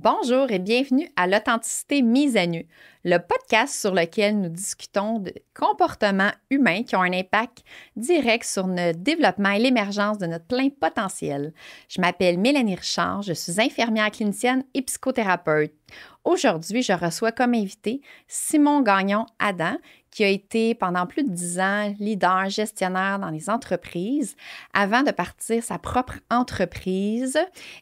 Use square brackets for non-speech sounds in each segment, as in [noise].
Bonjour et bienvenue à l'authenticité mise à nu, le podcast sur lequel nous discutons de comportements humains qui ont un impact direct sur notre développement et l'émergence de notre plein potentiel. Je m'appelle Mélanie Richard, je suis infirmière clinicienne et psychothérapeute. Aujourd'hui, je reçois comme invité Simon Gagnon Adam, qui a été pendant plus de dix ans leader gestionnaire dans les entreprises avant de partir sa propre entreprise.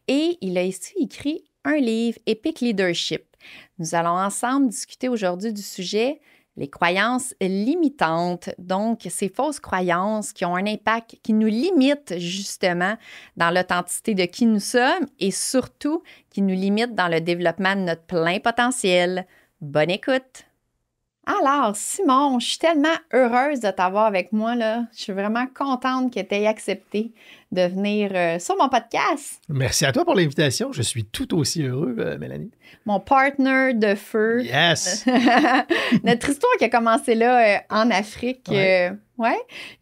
Et il a ici écrit un livre, Epic Leadership. Nous allons ensemble discuter aujourd'hui du sujet les croyances limitantes, donc ces fausses croyances qui ont un impact, qui nous limite justement dans l'authenticité de qui nous sommes et surtout qui nous limitent dans le développement de notre plein potentiel. Bonne écoute! Alors, Simon, je suis tellement heureuse de t'avoir avec moi. Là. Je suis vraiment contente que tu aies accepté de venir euh, sur mon podcast. Merci à toi pour l'invitation. Je suis tout aussi heureux, euh, Mélanie. Mon partner de feu. Yes! [laughs] Notre histoire qui a commencé là euh, en Afrique. Oui.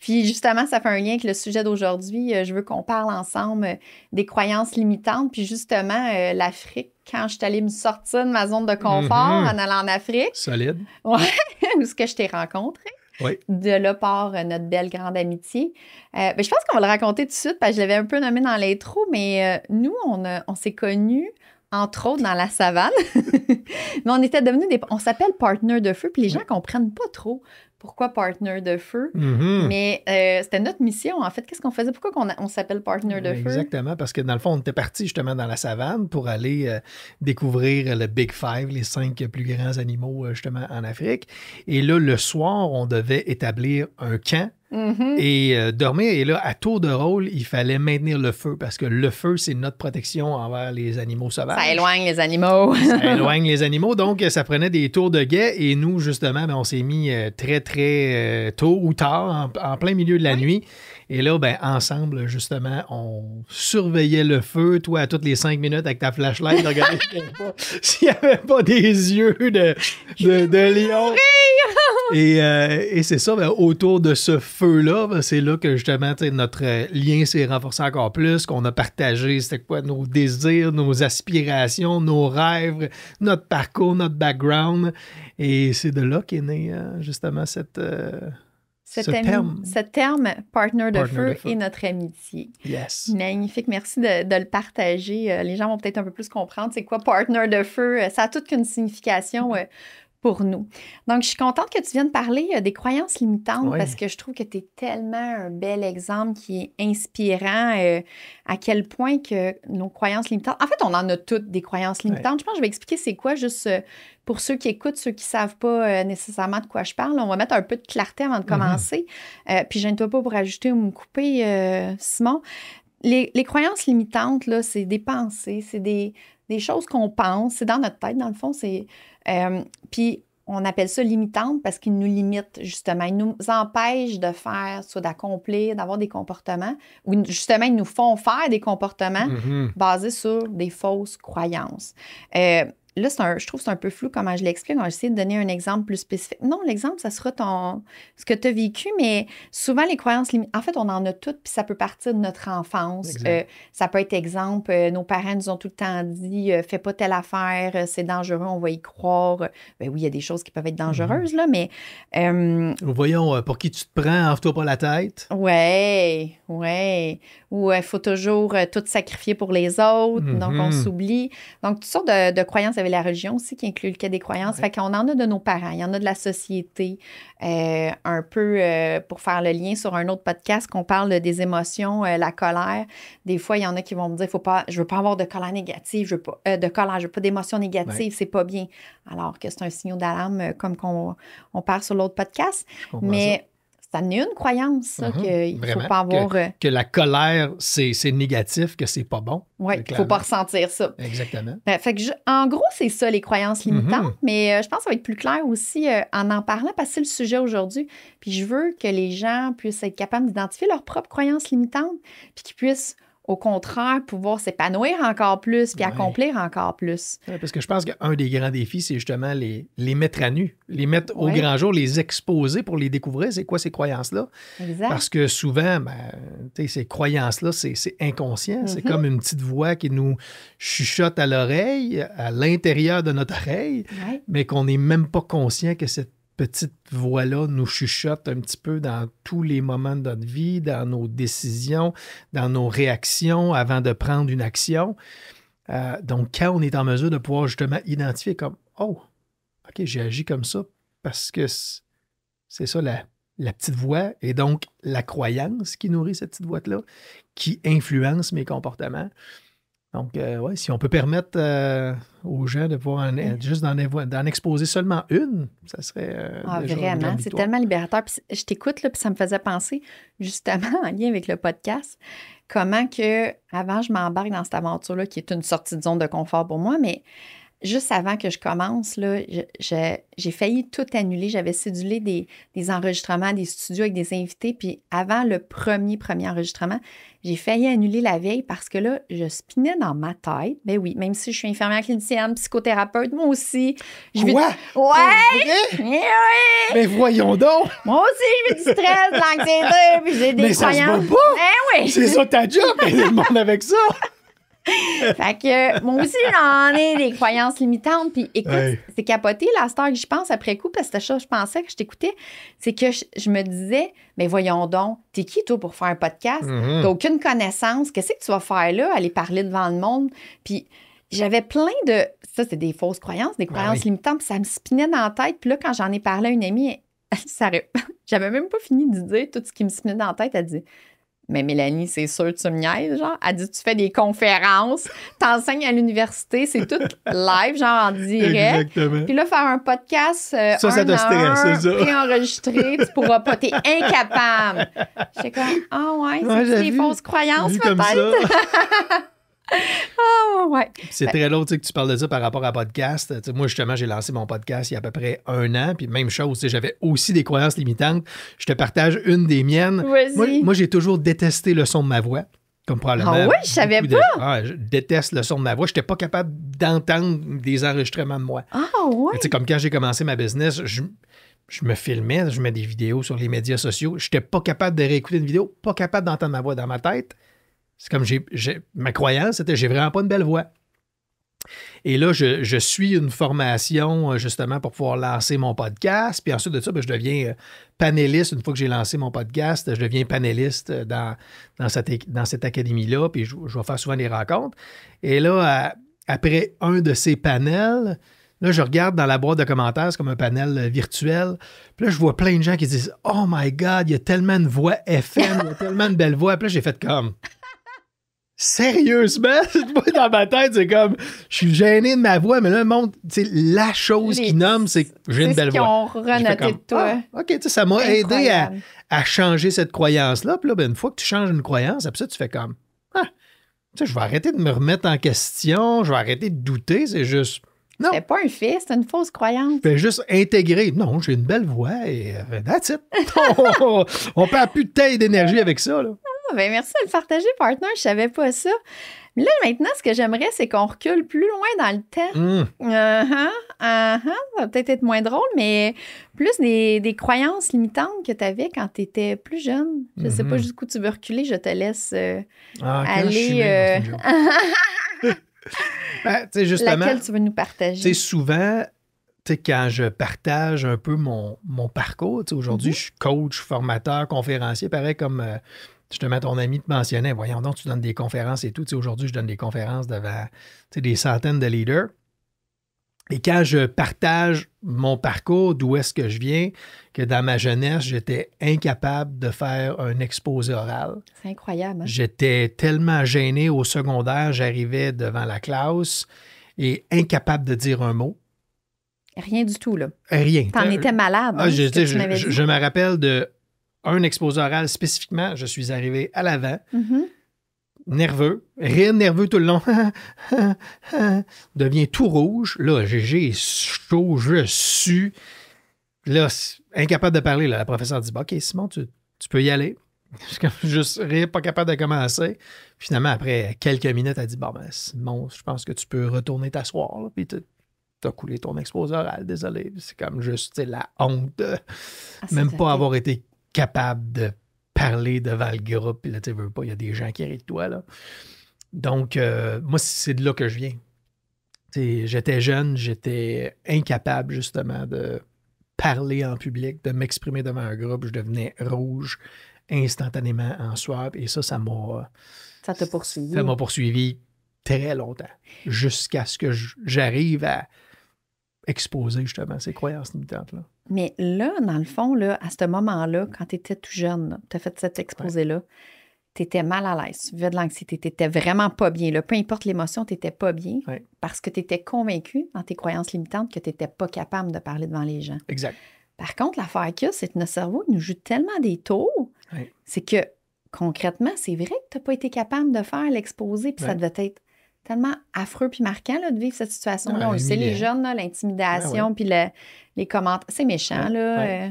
Puis justement, ça fait un lien avec le sujet d'aujourd'hui. je veux qu'on parle ensemble des croyances limitantes. Puis justement, l'Afrique quand je suis allée me sortir de ma zone de confort mhm. en allant en Afrique. Solide. Ouais, [laughs] où ce que je t'ai rencontré. De là part euh, notre belle grande amitié. Euh, ben, je pense qu'on va le raconter tout de suite, parce que je l'avais un peu nommé dans l'intro, mais euh, nous, on, s'est connus, entre autres, dans la savane. [laughs] mais on était devenus des. On s'appelle Partner de Feu, puis les gens ne comprennent pas trop pourquoi Partner de Feu? Mhm. Mais euh, c'était notre mission, en fait. Qu'est-ce qu'on faisait? Pourquoi on, s'appelle Partner de Feu? Exactement, parce que dans le fond, on était parti justement dans la savane pour aller euh, découvrir le Big Five, les cinq plus grands animaux euh, justement en Afrique. Et là, le soir, on devait établir un camp. Mm-hmm. Et dormir, et là, à tour de rôle, il fallait maintenir le feu parce que le feu, c'est notre protection envers les animaux sauvages. Ça éloigne les animaux. ça éloigne les animaux. Donc, ça prenait des tours de guet et nous, justement, ben, on s'est mis très, très très euh, tôt ou tard, en, plein milieu de la nuit. Et là, ben, ensemble, justement, on surveillait le feu, toi, à toutes les cinq minutes avec ta flashlight, regardez [laughs] s'il n'y avait pas des yeux de, de, lion. Et, euh, et c'est ça, ben, autour de ce feu-là, ben, c'est là que justement notre euh, lien s'est renforcé encore plus, qu'on a partagé c'était quoi nos désirs, nos aspirations, nos rêves, notre parcours, notre background. Et c'est de là qu'est né euh, justement cette, euh, ce, terme. ce, terme. partner, de, feu et notre amitié. Yes. Magnifique. Merci de, le partager. Euh, les gens vont peut-être un peu plus comprendre c'est quoi partner de feu. Ça a toute une signification. Mm-hmm pour nous. Donc, je suis contente que tu viennes parler euh, des croyances limitantes parce que je trouve que tu es tellement un bel exemple qui est inspirant euh, à quel point que nos croyances limitantes. En fait, on en a toutes des croyances limitantes. Je pense que je vais expliquer c'est quoi juste euh, pour ceux qui écoutent, ceux qui ne savent pas nécessairement de quoi je parle. On va mettre un peu de clarté avant de mm-hmm. commencer. puis, je ne toi pas pour ajouter ou me couper, Simon. Les, croyances limitantes, là, c'est des pensées, c'est des, des choses qu'on pense, c'est dans notre tête. Dans le fond, c'est euh, puis on appelle ça limitante parce qu'il nous limite, justement. Il nous empêche de faire, soit d'accomplir, d'avoir des comportements, ou justement, ils nous font faire des comportements mm-hmm. basés sur des fausses croyances. Euh, là, je trouve que c'est un peu flou comment je l'explique. On j'essaie de donner un exemple plus spécifique. Non, l'exemple, ça sera ton, ce que tu as vécu, mais souvent, les croyances limites en fait, on en a toutes, puis ça peut partir de notre enfance. Euh, ça peut être exemple, euh, nos parents nous ont tout le temps dit euh, fais pas telle affaire, c'est dangereux, on va y croire. Ben oui, il y a des choses qui peuvent être mhm. dangereuses, là, mais. Voyons, pour qui tu te prends, enlève-toi pas la tête. Ouais, ouais. Ou il faut toujours tout sacrifier pour les autres, donc on mhm. s'oublie. Donc, toutes sortes de, de croyances la religion aussi qui inclut le cas des croyances. Fait qu'on en a de nos parents, il y en a de la société. Euh, un peu, euh, pour faire le lien sur un autre podcast, qu'on parle des émotions, euh, la colère. Des fois, il y en a qui vont me dire, faut pas, je veux pas avoir de colère négative, je veux pas, de colère, je veux pas d'émotion négative, c'est pas bien. Alors que c'est un signal d'alarme comme qu'on on part sur l'autre podcast. Mais ça n'est une croyance, ça, mhm. qu'il ne faut pas avoir. Euh, que, la colère, c'est négatif, que c'est pas bon. Oui, il ne faut pas ressentir ça. Exactement. Ben, fait que en gros, c'est ça, les croyances mhm. limitantes, mais euh, je pense que ça va être plus clair aussi euh, en en parlant, parce que c'est le sujet aujourd'hui. Puis je veux que les gens puissent être capables d'identifier leurs propres croyances limitantes, puis qu'ils puissent au contraire, pouvoir s'épanouir encore plus puis accomplir encore plus. parce que je pense qu'un des grands défis, c'est justement les, les mettre à nu, les mettre au grand jour, les exposer pour les découvrir. C'est quoi ces croyances-là? Parce que souvent, ben, ces croyances-là, c'est inconscient. C'est mhm. comme une petite voix qui nous chuchote à l'oreille, à l'intérieur de notre oreille, mais qu'on n'est même pas conscient que cette petite voix-là nous chuchote un petit peu dans tous les moments de notre vie, dans nos décisions, dans nos réactions avant de prendre une action. Euh, donc, quand on est en mesure de pouvoir justement identifier comme Oh, OK, j'ai agi comme ça parce que c'est ça la, la, petite voix et donc la croyance qui nourrit cette petite voix-là, qui influence mes comportements. Donc, euh, ouais, si on peut permettre euh, aux gens de pouvoir juste d'en, exposer seulement une, ça serait. Euh, ah, vraiment, c'est tellement libérateur. Puis, je t'écoute, là, puis ça me faisait penser, justement, en lien avec le podcast, comment que, avant, je m'embarque dans cette aventure-là qui est une sortie de zone de confort pour moi, mais juste avant que je commence, j'ai failli tout annuler. J'avais cédulé des, enregistrements, des studios avec des invités. Puis avant le premier, premier enregistrement, j'ai failli annuler la veille parce que là, je spinais dans ma tête. Ben oui, même si je suis infirmière clinicienne, psychothérapeute, moi aussi. Je Quoi? Ouais! Mais eh ben voyons donc! Moi aussi, je du stress, de l'anxiété, puis j'ai des Mais ça se pas! Eh C'est ça ta job, mais [laughs] le monde avec ça! [laughs] fait que moi aussi, j'en ai des croyances limitantes. Puis écoute, c'est capoté, la star que je pense après coup, parce que ça je pensais que je t'écoutais, c'est que je, me disais, mais voyons donc, t'es qui toi pour faire un podcast? Mhm. T'as aucune connaissance. Qu'est-ce que tu vas faire là? Aller parler devant le monde? Puis j'avais plein de. Ça, c'est des fausses croyances, des ben croyances limitantes. Puis ça me spinait dans la tête. Puis là, quand j'en ai parlé à une amie, elle, [laughs] ça [laughs] J'avais même pas fini de dire tout ce qui me spinait dans la tête. Elle dit mais Mélanie, c'est sûr, tu me niaises, genre. Elle dit, tu fais des conférences, t'enseignes à l'université, c'est tout live, genre en direct. Exactement. Puis là, faire un podcast, euh, ça, un ça tu pourras pas, t'es incapable. J'étais comme, ah ouais, c'est des fausses croyances, peut-être. [laughs] oh, [laughs] ouais. C'est ben très lourd que tu parles de ça par rapport à podcast. moi, justement, j'ai lancé mon podcast il y a à peu près un an. Puis même chose, j'avais aussi des croyances limitantes. Je te partage une des miennes. Moi, j'ai toujours détesté le son de ma voix. Comme probablement. Ah oui, je savais pas. Ah, je déteste le son de ma voix. Je n'étais pas capable d'entendre des enregistrements de moi. Ah ouais. comme quand j'ai commencé ma business, je, me filmais, je mets des vidéos sur les médias sociaux. Je n'étais pas capable de réécouter une vidéo, pas capable d'entendre ma voix dans ma tête. C'est comme j'ai, ma croyance, c'était j'ai vraiment pas une belle voix. Et là, je, suis une formation euh, justement pour pouvoir lancer mon podcast. Puis ensuite de ça, ben, je deviens euh, panéliste. Une fois que j'ai lancé mon podcast, je deviens panéliste euh, dans, dans cette, dans cette académie-là. Puis je, vais faire souvent des rencontres. Et là, après un de ces panels, là, je regarde dans la boîte de commentaires, comme un panel virtuel. Puis là, je vois plein de gens qui disent Oh my God, il y a tellement de voix FM, il y a tellement de belles voix. Puis là, j'ai fait comme sérieusement, [laughs] moi, dans ma tête, c'est comme, je suis gêné de ma voix, mais là, le monde, tu la chose qui nomme, c'est que j'ai une belle voix. de toi. Ah, OK, tu sais, ça m'a aidé à, changer cette croyance-là. Puis là, ben, une fois que tu changes une croyance, après ça, tu fais comme, ah, je vais arrêter de me remettre en question, je vais arrêter de douter, c'est juste... Non. C'est pas un fils, c'est une fausse croyance. Je juste intégrer. Non, j'ai une belle voix et euh, that's [laughs] on, on perd plus de taille d'énergie avec ça. Là. Ah, ben, merci de le partager, partner. Je savais pas ça. Mais Là, maintenant, ce que j'aimerais, c'est qu'on recule plus loin dans le temps. Mmh. Uh-huh, uh-huh. Ça va peut-être être moins drôle, mais plus des, croyances limitantes que tu avais quand tu étais plus jeune. Je ne sais pas mmh. jusqu'où tu veux reculer, je te laisse euh, ah, aller. Euh, [laughs] ben, justement, Laquelle tu veux nous partager? C'est souvent, quand je partage un peu mon, mon parcours, aujourd'hui, mmh. je suis coach, formateur, conférencier, pareil comme euh, justement, ton ami te mentionnait, voyons donc, tu donnes des conférences et tout. Tu aujourd'hui, je donne des conférences devant des centaines de leaders. Et quand je partage mon parcours, d'où est-ce que je viens, que dans ma jeunesse, j'étais incapable de faire un exposé oral. C'est incroyable. Hein? J'étais tellement gêné au secondaire, j'arrivais devant la classe et incapable de dire un mot. Rien du tout, là. Rien. T'en euh, étais malade. Ah, hein, je, me rappelle de un exposé oral spécifiquement, je suis arrivé à l'avant. Mhm. Nerveux, rien nerveux tout le long, [laughs] devient tout rouge. Là, j'ai chaud, je suis Là, incapable de parler, la professeure dit bah, OK, Simon, tu, peux y aller. [laughs] Juste rire, pas capable de commencer. Finalement, après quelques minutes, elle dit Bon, bah, ben, Simon, je pense que tu peux retourner t'asseoir. Puis as coulé ton exposé oral, désolé. C'est comme juste la honte de ah, même pas avoir été capable de parler devant le groupe. Là, tu veux pas, il y a des gens qui arrivent de toi. Là. Donc, euh, moi, c'est de là que je viens. J'étais jeune, j'étais incapable justement de parler en public, de m'exprimer devant un groupe. Je devenais rouge instantanément en soi, Et ça, ça m'a. Ça t'a poursuivi. Ça m'a poursuivi très longtemps, jusqu'à ce que j'arrive à exposer justement ces croyances limitantes-là. Mais là, dans le fond, à ce moment-là, quand tu étais tout jeune, tu as fait cet exposé-là, tu étais mal à l'aise, tu vivais de l'anxiété, tu étais vraiment pas bien. Peu importe l'émotion, tu n'étais pas bien parce que tu étais convaincu dans tes croyances limitantes que tu n'étais pas capable de parler devant les gens. Exact. Par contre, l'affaire que c'est que notre cerveau nous joue tellement des taux, c'est que concrètement, c'est vrai que tu n'as pas été capable de faire l'exposé, puis ça devait être tellement affreux puis marquant là, de vivre cette situation-là. On sait, les jeunes, l'intimidation, puis les commentaires, c'est méchant. Là, euh.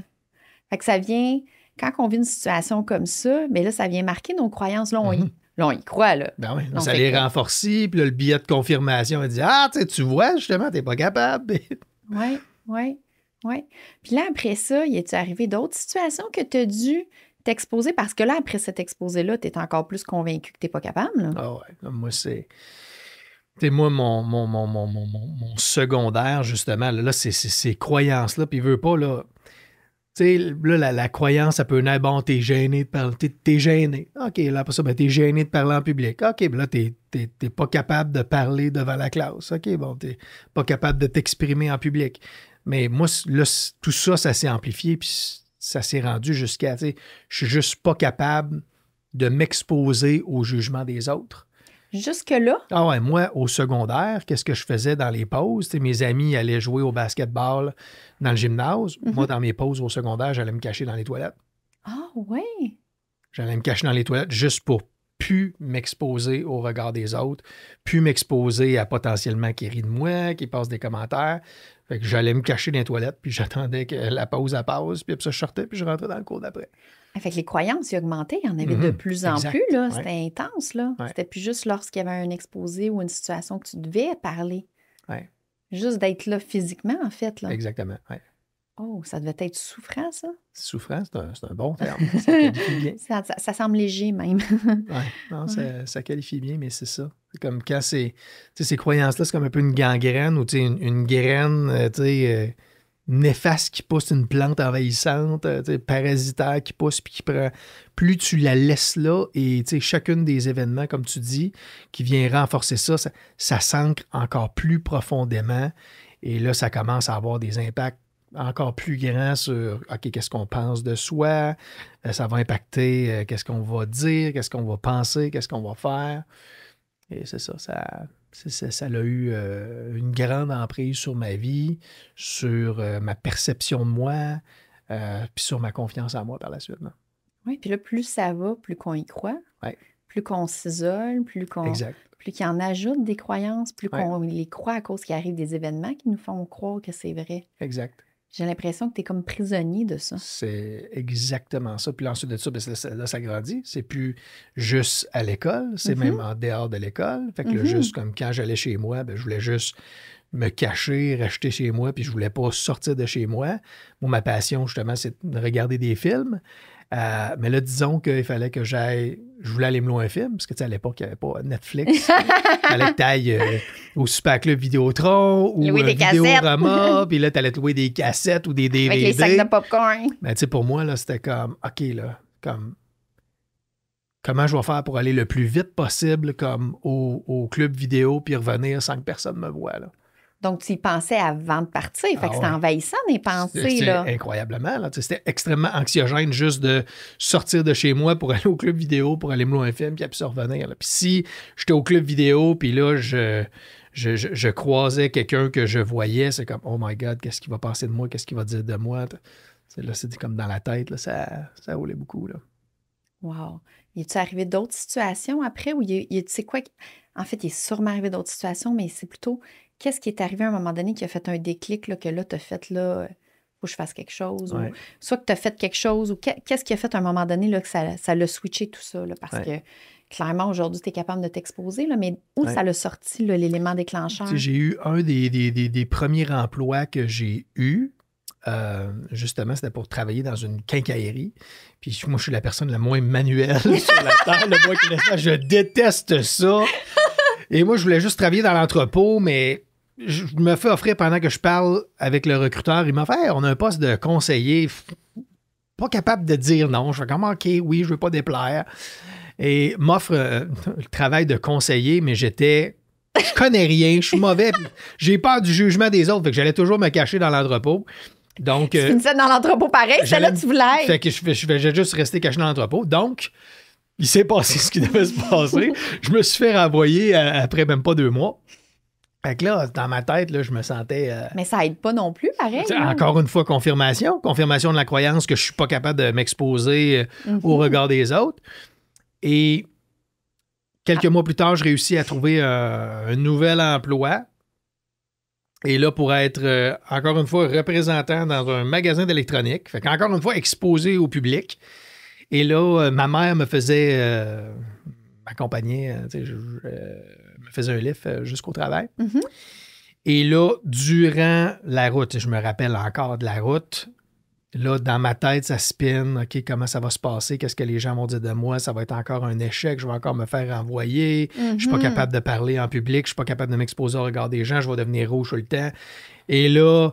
fait que ça vient, quand on vit une situation comme ça, mais ben là, ça vient marquer nos croyances. Là, on, y, mm-hmm. croit. Là. Ben oui, ça les renforce, puis le billet de confirmation, il dit Ah, tu vois, justement, t'es pas capable. Oui, oui, oui. Puis là, après ça, il est-tu arrivé d'autres situations que tu as dû t'exposer? Parce que là, après cet exposé-là, tu es encore plus convaincu que t'es pas capable. Là? Ah ouais, moi, c'est moi, mon, mon, mon, secondaire, justement, là, c'est ces croyances-là, puis il veut pas, là. Tu sais, là, la, croyance, ça peut être bon, t'es gêné de parler, t'es, gêné. OK, là, pour ça, ben, t'es gêné de parler en public. OK, ben là, t'es, t'es, pas capable de parler devant la classe. OK, bon, t'es pas capable de t'exprimer en public. Mais moi, là, tout ça, ça s'est amplifié, puis ça s'est rendu jusqu'à, tu sais, je suis juste pas capable de m'exposer au jugement des autres Jusque-là? Ah ouais, moi, au secondaire, qu'est-ce que je faisais dans les pauses? mes amis allaient jouer au basketball dans le gymnase. Mm-hmm. Moi, dans mes pauses au secondaire, j'allais me cacher dans les toilettes. Ah oui? J'allais me cacher dans les toilettes juste pour plus m'exposer au regard des autres, plus m'exposer à potentiellement qu'ils rient de moi, qu'ils passent des commentaires. j'allais me cacher dans les toilettes, puis [laughs] j'attendais que la pause à pause, puis après ça, je sortais, puis je rentrais dans le cours d'après. Fait les croyances y augmentaient, il y en avait de mhm, plus en plus. Là. C'était intense. Là. C'était plus juste lorsqu'il y avait un exposé ou une situation que tu devais parler. Juste d'être là physiquement, en fait. Exactement. Oh, ça devait être souffrant, ça. Souffrant, c'est un, bon [laughs] terme. Ça qualifie bien. ça, semble léger, même. non, ça, qualifie bien, mais c'est ça. Comme quand ces croyances-là, c'est comme un peu une gangrène ou une, une graine, euh, tu sais. Euh, néfaste qui pousse une plante envahissante, euh, parasitaire qui pousse puis qui prend. Plus tu la laisses là et chacune des événements, comme tu dis, qui vient renforcer ça, ça, s'ancre encore plus profondément. Et là, ça commence à avoir des impacts encore plus grands sur OK, qu'est-ce qu'on pense de soi, euh, ça va impacter euh, qu'est-ce qu'on va dire, qu'est-ce qu'on va penser, qu'est-ce qu'on va faire. Et c'est ça, ça, ça, ça, a eu euh, une grande emprise sur ma vie, sur euh, ma perception de moi, euh, puis sur ma confiance en moi par la suite. Oui, puis là, plus ça va, plus qu'on y croit, plus qu'on s'isole, plus qu'on plus qu'il en ajoute des croyances, plus qu'on les croit à cause qu'il arrive des événements qui nous font croire que c'est vrai. Exact. J'ai l'impression que tu es comme prisonnier de ça. C'est exactement ça. Puis ensuite de ça, ça, ben, là, ça grandit. C'est plus juste à l'école, c'est mm-hmm. même en dehors de l'école. Fait que mm-hmm. juste comme quand j'allais chez moi, ben, je voulais juste me cacher, racheter chez moi, puis je voulais pas sortir de chez moi. Moi, ma passion, justement, c'est de regarder des films. Euh, mais là, disons qu'il fallait que j'aille. Je voulais aller me louer un film, parce que tu à l'époque, il n'y avait pas Netflix. [laughs] Il fallait que tu ailles euh, au Super Club Vidéotron ou des Vidéorama, [laughs] puis là, tu allais te louer des cassettes ou des DVD. Avec les sacs de popcorn. Mais ben, tu sais, pour moi, là, c'était comme, OK, là, comme, comment je vais faire pour aller le plus vite possible, comme, au, au club vidéo, puis revenir sans que personne me voie, là. Donc, tu y pensais avant de partir. Fait que ah c'était envahissant, les pensées. Là. Incroyablement. C'était extrêmement anxiogène juste de sortir de chez moi pour [laughs] aller au club vidéo, pour aller me loin film, puis après revenir. Puis si j'étais au club vidéo, puis là, je, je, croisais quelqu'un que je voyais, c'est comme, oh my God, qu'est-ce qu'il va penser de moi? Qu'est-ce qu'il va dire de moi? Là, c'était comme dans la tête. ça, ça roulait beaucoup. Là. Wow. Y est-tu arrivé d'autres situations après? Ou y, quoi? En fait, il est sûrement arrivé d'autres situations, mais c'est plutôt Qu'est-ce qui est arrivé à un moment donné qui a fait un déclic, que là, tu fait, là, euh, faut que je fasse quelque chose, ou soit que tu as fait quelque chose, ou qu'est-ce qui a fait à un moment donné, là, que ça, l'a switché tout ça, là, parce que clairement, aujourd'hui, tu es capable de t'exposer, mais où ça l'a sorti, l'élément déclencheur? J'ai eu un des, premiers emplois que j'ai eu, euh, justement, c'était pour travailler dans une quincaillerie. Puis moi, je suis la personne la moins manuelle [laughs] sur la terre, Je déteste ça. Et moi, je voulais juste travailler dans l'entrepôt, mais je me fais offrir pendant que je parle avec le recruteur. Il m'a fait on a un poste de conseiller. Pas capable de dire non. Je fais comme OK, oui, je ne veux pas déplaire. Et m'offre euh, le travail de conseiller, mais j'étais. Je connais rien, je suis mauvais. J'ai peur du jugement des autres, que j'allais toujours me cacher dans l'entrepôt. Donc. Tu me finissais euh, dans l'entrepôt pareil, celle là tu voulais. Fait que je, je vais juste rester caché dans l'entrepôt. Donc, il s'est passé ce qui devait se passer. Je me suis fait renvoyer euh, après même pas deux mois. Fait que là, dans ma tête, là, je me sentais. Euh, Mais ça aide pas non plus, pareil. Encore une fois, confirmation. Confirmation de la croyance que je suis pas capable de m'exposer euh, au mhm. regard des autres. Et quelques ah. mois plus tard, je réussis à trouver un nouvel emploi. Et là, pour être, encore une fois, représentant dans un magasin d'électronique. Fait qu'encore une fois, exposé au public. Et là, euh, ma mère me faisait euh, m'accompagner, euh, je, me faisait un lift jusqu'au travail. Mhm. Et là, durant la route, je me rappelle encore de la route, là, dans ma tête, ça spinne. OK, comment ça va se passer? Qu'est-ce que les gens vont dire de moi? Ça va être encore un échec. Je vais encore me faire renvoyer. Je ne suis pas mhm. capable de parler en public. Je ne suis pas capable de m'exposer au regard des gens. Je vais devenir rouge tout le temps. Et là,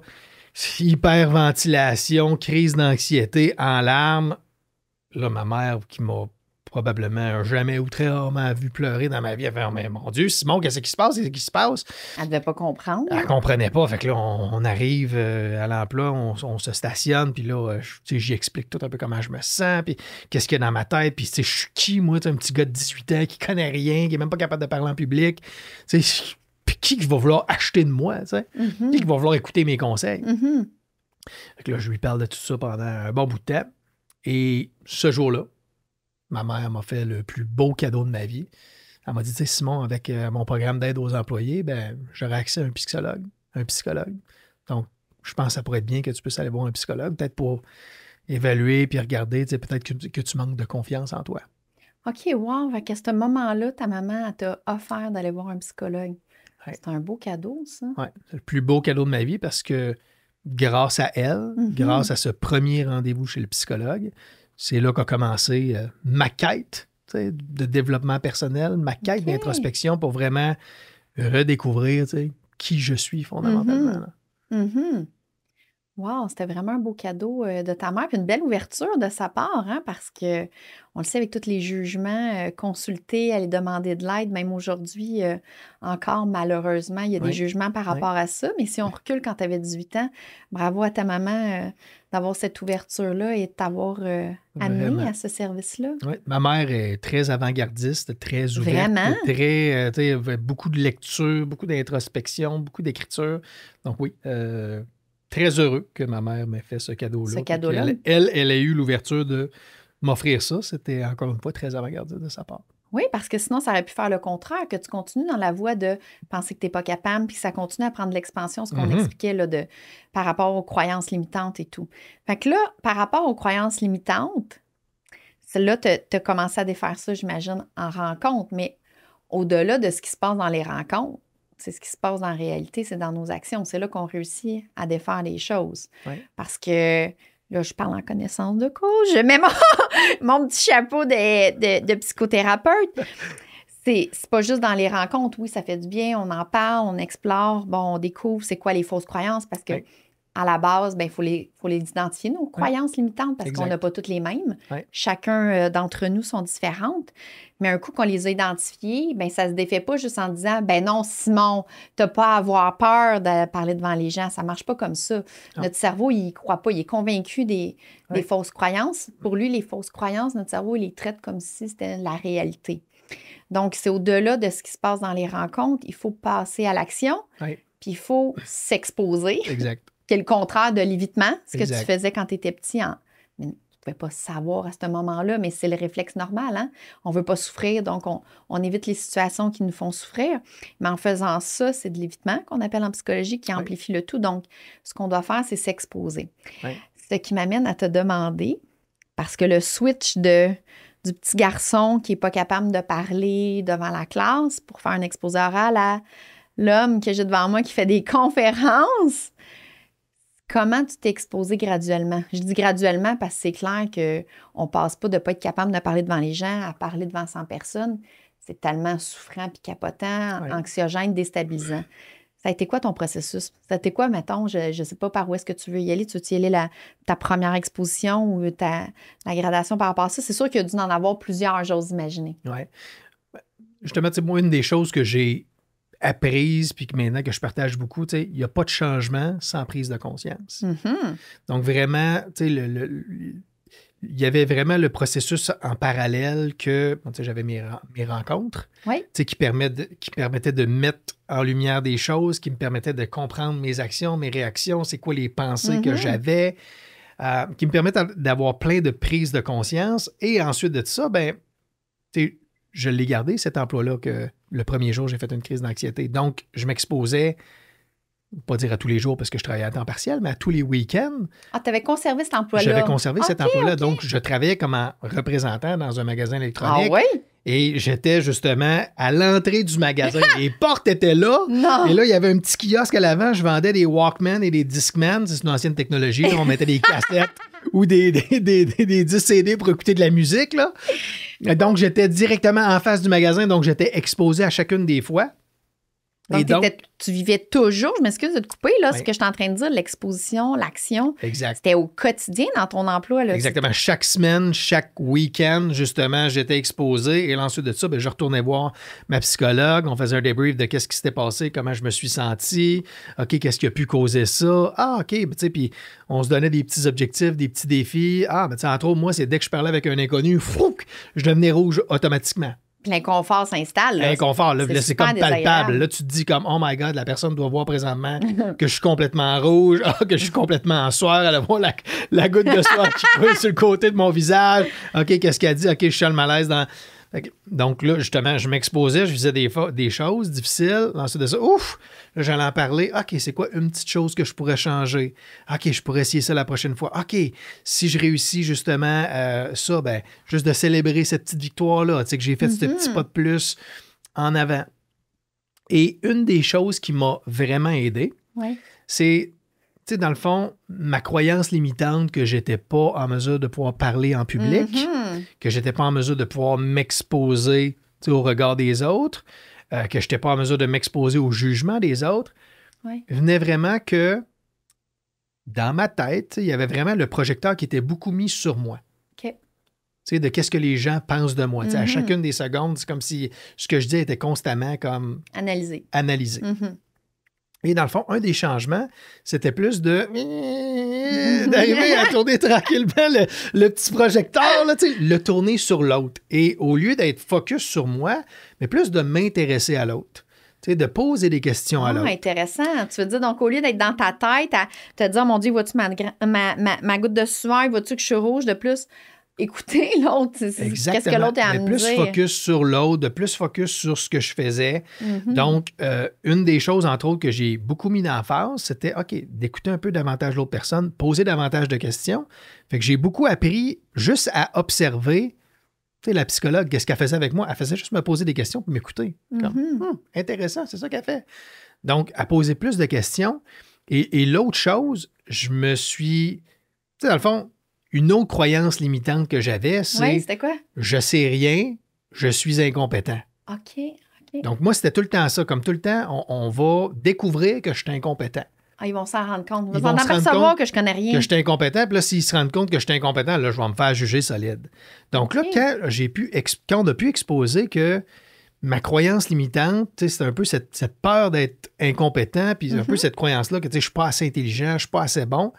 hyperventilation, crise d'anxiété, en larmes là, ma mère qui m'a probablement jamais ou très rarement vu pleurer dans ma vie. Elle fait, oh, mais mon Dieu, Simon, qu'est-ce qui se passe? Qu'est-ce qui se passe? Elle devait pas comprendre. Elle ne comprenait pas. Fait que là, on, arrive euh, à l'emploi, on, se stationne, puis là, euh, j'y explique tout un peu comment je me sens, puis qu'est-ce qu'il y a dans ma tête, puis je suis qui, moi, un petit gars de 18 ans qui connaît rien, qui n'est même pas capable de parler en public. Puis qui va vouloir acheter de moi, tu mm-hmm. Qui va vouloir écouter mes conseils? Mm-hmm. là, je lui parle de tout ça pendant un bon bout de temps. Et ce jour-là, ma mère m'a fait le plus beau cadeau de ma vie. Elle m'a dit, tu sais, Simon, avec euh, mon programme d'aide aux employés, ben, j'aurais accès à un psychologue, un psychologue. Donc, je pense que ça pourrait être bien que tu puisses aller voir un psychologue, peut-être pour évaluer puis regarder, tu sais, peut-être que, tu manques de confiance en toi. OK, wow, à ce moment-là, ta maman t'a offert d'aller voir un psychologue. C'est un beau cadeau, ça. Oui, c'est le plus beau cadeau de ma vie parce que grâce à elle, mhm. grâce à ce premier rendez-vous chez le psychologue, c'est là qu'a commencé euh, ma quête de développement personnel, ma quête d'introspection pour vraiment redécouvrir qui je suis fondamentalement. Mhm. Wow, c'était vraiment un beau cadeau euh, de ta mère, puis une belle ouverture de sa part, hein, parce que on le sait avec tous les jugements, euh, consulter, aller demander de l'aide, même aujourd'hui, euh, encore malheureusement, il y a des jugements par rapport à ça. Mais si on recule quand tu avais 18 ans, bravo à ta maman d'avoir cette ouverture-là et de t'avoir amené à ce service-là. Oui, ma mère est très avant-gardiste, très ouverte. Vraiment? Très, beaucoup de lecture, beaucoup d'introspection, beaucoup d'écriture. Donc oui très heureux que ma mère m'ait fait ce cadeau-là. Ce cadeau-là. Elle, elle, a eu l'ouverture de m'offrir ça. C'était encore une fois très avant-gardiste de sa part. Oui, parce que sinon, ça aurait pu faire le contraire, que tu continues dans la voie de penser que tu n'es pas capable, puis ça continue à prendre l'expansion, ce qu'on mm-hmm. expliquait de, par rapport aux croyances limitantes et tout. Fait que là, par rapport aux croyances limitantes, là, tu as commencé à défaire ça, j'imagine, en rencontre, mais au-delà de ce qui se passe dans les rencontres, c'est ce qui se passe en réalité, c'est dans nos actions. C'est là qu'on réussit à défaire les choses. Parce que là, je parle en connaissance de cause, je mets mon, [laughs] petit chapeau de, de, psychothérapeute. C'est pas juste dans les rencontres, oui, ça fait du bien, on en parle, on explore, bon, on découvre c'est quoi les fausses croyances parce que à la base, il ben, faut les, faut les identifier, nos croyances limitantes, parce qu'on n'a pas toutes les mêmes. Chacun euh, d'entre nous sont différentes. Mais un coup qu'on les a identifiées, ben, ça ne se défait pas juste en disant ben non, Simon, tu n'as pas à avoir peur de parler devant les gens. Ça ne marche pas comme ça. Notre cerveau, il ne croit pas. Il est convaincu des, des fausses croyances. Pour lui, les fausses croyances, notre cerveau, il les traite comme si c'était la réalité. Donc, c'est au-delà de ce qui se passe dans les rencontres. Il faut passer à l'action. Puis il faut s'exposer. Exact qui est le contraire de l'évitement, ce que tu faisais quand tu étais petit. Hein. tu ne pouvais pas savoir à ce moment-là, mais c'est le réflexe normal. Hein. On ne veut pas souffrir, donc on, évite les situations qui nous font souffrir. Mais en faisant ça, c'est de l'évitement qu'on appelle en psychologie qui amplifie le tout. Donc, ce qu'on doit faire, c'est s'exposer. Ce qui m'amène à te demander, parce que le switch de du petit garçon qui n'est pas capable de parler devant la classe pour faire un exposé oral à l'homme que j'ai devant moi qui fait des [laughs] conférences, Comment tu t'es exposé graduellement? Je dis graduellement parce que c'est clair qu'on ne passe pas de ne pas être capable de parler devant les gens à parler devant 100 personnes. C'est tellement souffrant, puis capotant, anxiogène, déstabilisant. Ça a été quoi ton processus? Ça a été quoi, mettons, je ne sais pas par où est-ce que tu veux y aller? Tu veux y aller ta première exposition ou ta, la gradation par rapport à ça? C'est sûr qu'il y a dû en avoir plusieurs, j'ose imaginer. Oui. Ben, justement, c'est moi, une des choses que j'ai apprise, puis que maintenant que je partage beaucoup, il n'y a pas de changement sans prise de conscience. Mm-hmm. Donc, vraiment, tu le, il y avait vraiment le processus en parallèle que j'avais mes, mes, rencontres qui, permet qui permettaient de mettre en lumière des choses, qui me permettaient de comprendre mes actions, mes réactions, c'est quoi les pensées que mm-hmm. j'avais, euh, qui me permettent d'avoir plein de prises de conscience. Et ensuite de ça, ben, je l'ai gardé, cet emploi-là que, le premier jour, j'ai fait une crise d'anxiété. Donc, je m'exposais, pas dire à tous les jours parce que je travaillais à temps partiel, mais à tous les week-ends. Ah, tu avais conservé cet emploi-là? J'avais conservé cet emploi-là. Donc, je travaillais comme un représentant dans un magasin électronique. Ah oui? Et j'étais justement à l'entrée du magasin. [laughs] les portes étaient là. Non. Et là, il y avait un petit kiosque à l'avant. Je vendais des Walkman et des Discman. C'est une ancienne technologie. on mettait des [laughs] cassettes. [laughs] ou des, des, des, des, CD pour écouter de la musique. Là. Donc, j'étais directement en face du magasin, donc j'étais exposé à chacune des fois. Donc, tu vivais toujours, je m'excuse de te couper, là, ce que je suis en train de dire, l'exposition, l'action. C'était au quotidien dans ton emploi. Exactement. Chaque semaine, chaque week-end, justement, j'étais exposé. Et ensuite de ça, ben, je retournais voir ma psychologue. On faisait un débrief de qu'est-ce qui s'était passé, comment je me suis senti, OK, qu'est-ce qui a pu causer ça. Ah, OK, ben, tu puis on se donnait des petits objectifs, des petits défis. Ah, mais ben, tu sais, entre autres, moi, c'est dès que je parlais avec un inconnu, fou, je devenais rouge automatiquement l'inconfort s'installe. L'inconfort, là, c'est comme palpable. Là, tu te dis comme, oh my God, la personne doit voir présentement [laughs] que je suis complètement rouge, ah, que je suis complètement en soir, elle voit la, la goutte de soir qui coule sur le côté de mon visage. OK, qu'est-ce qu'elle dit? OK, je suis le malaise dans donc là, justement, je m'exposais, je faisais des, des choses difficiles. Ensuite de ça, ouf, j'allais en parler. OK, c'est quoi une petite chose que je pourrais changer? OK, je pourrais essayer ça la prochaine fois. OK, si je réussis justement euh, ça, ben, juste de célébrer cette petite victoire-là, tu sais, que j'ai fait ce petit mhm. pas de plus en avant. Et une des choses qui m'a vraiment aidé, c'est dans le fond, ma croyance limitante que j'étais pas en mesure de pouvoir parler en public, que mm-hmm. je que j'étais pas en mesure de pouvoir m'exposer au regard des autres, euh, que j'étais pas en mesure de m'exposer au jugement des autres, venait vraiment que dans ma tête, il y avait vraiment le projecteur qui était beaucoup mis sur moi. sais De qu'est-ce que les gens pensent de moi. À mm-hmm. chacune des secondes, c'est comme si ce que je dis était constamment comme... Analysé. Analysé. Mm-hmm. Et dans le fond, un des changements, c'était plus de [laughs] d'arriver à tourner tranquillement le, petit projecteur, le tourner sur l'autre. Et au lieu d'être focus sur moi, mais plus de m'intéresser à l'autre. Tu de poser des questions à ah, l'autre. intéressant. Tu veux dire, donc, au lieu d'être dans ta tête à te dire, mon Dieu, vois-tu ma, ma, goutte de sueur, vois-tu que je suis rouge de plus? écouter [laughs] l'autre. Qu'est-ce que l'autre a amené. me plus focus sur l'autre, de plus focus sur ce que je faisais. Mm-hmm. Donc, euh, une des choses, entre autres, que j'ai beaucoup mis en phase, c'était, OK, d'écouter un peu davantage l'autre personne, poser davantage de questions. Fait que j'ai beaucoup appris juste à observer. Tu sais, la psychologue, qu'est-ce qu'elle faisait avec moi? Elle faisait juste me poser des questions pour m'écouter. Mm-hmm. Hmm, intéressant, c'est ça qu'elle fait. Donc, à poser plus de questions. Et, et l'autre chose, je me suis... Tu sais, dans le fond, une autre croyance limitante que j'avais, c'est c'était quoi? Je sais rien, je suis incompétent. OK. Donc, moi, c'était tout le temps ça. Comme tout le temps, on, va découvrir que je suis incompétent. Ah, ils vont s'en rendre compte. Ils, vont, s'en savoir que je connais rien. Que je suis incompétent. Puis là, s'ils se rendent compte que je suis incompétent, là, je vais me faire juger solide. Donc là, quand, j'ai pu quand on a pu exposer que ma croyance limitante, c'est un peu cette, peur d'être incompétent, puis un peu mhm. cette croyance-là que je ne suis pas assez intelligent, je ne suis pas assez bon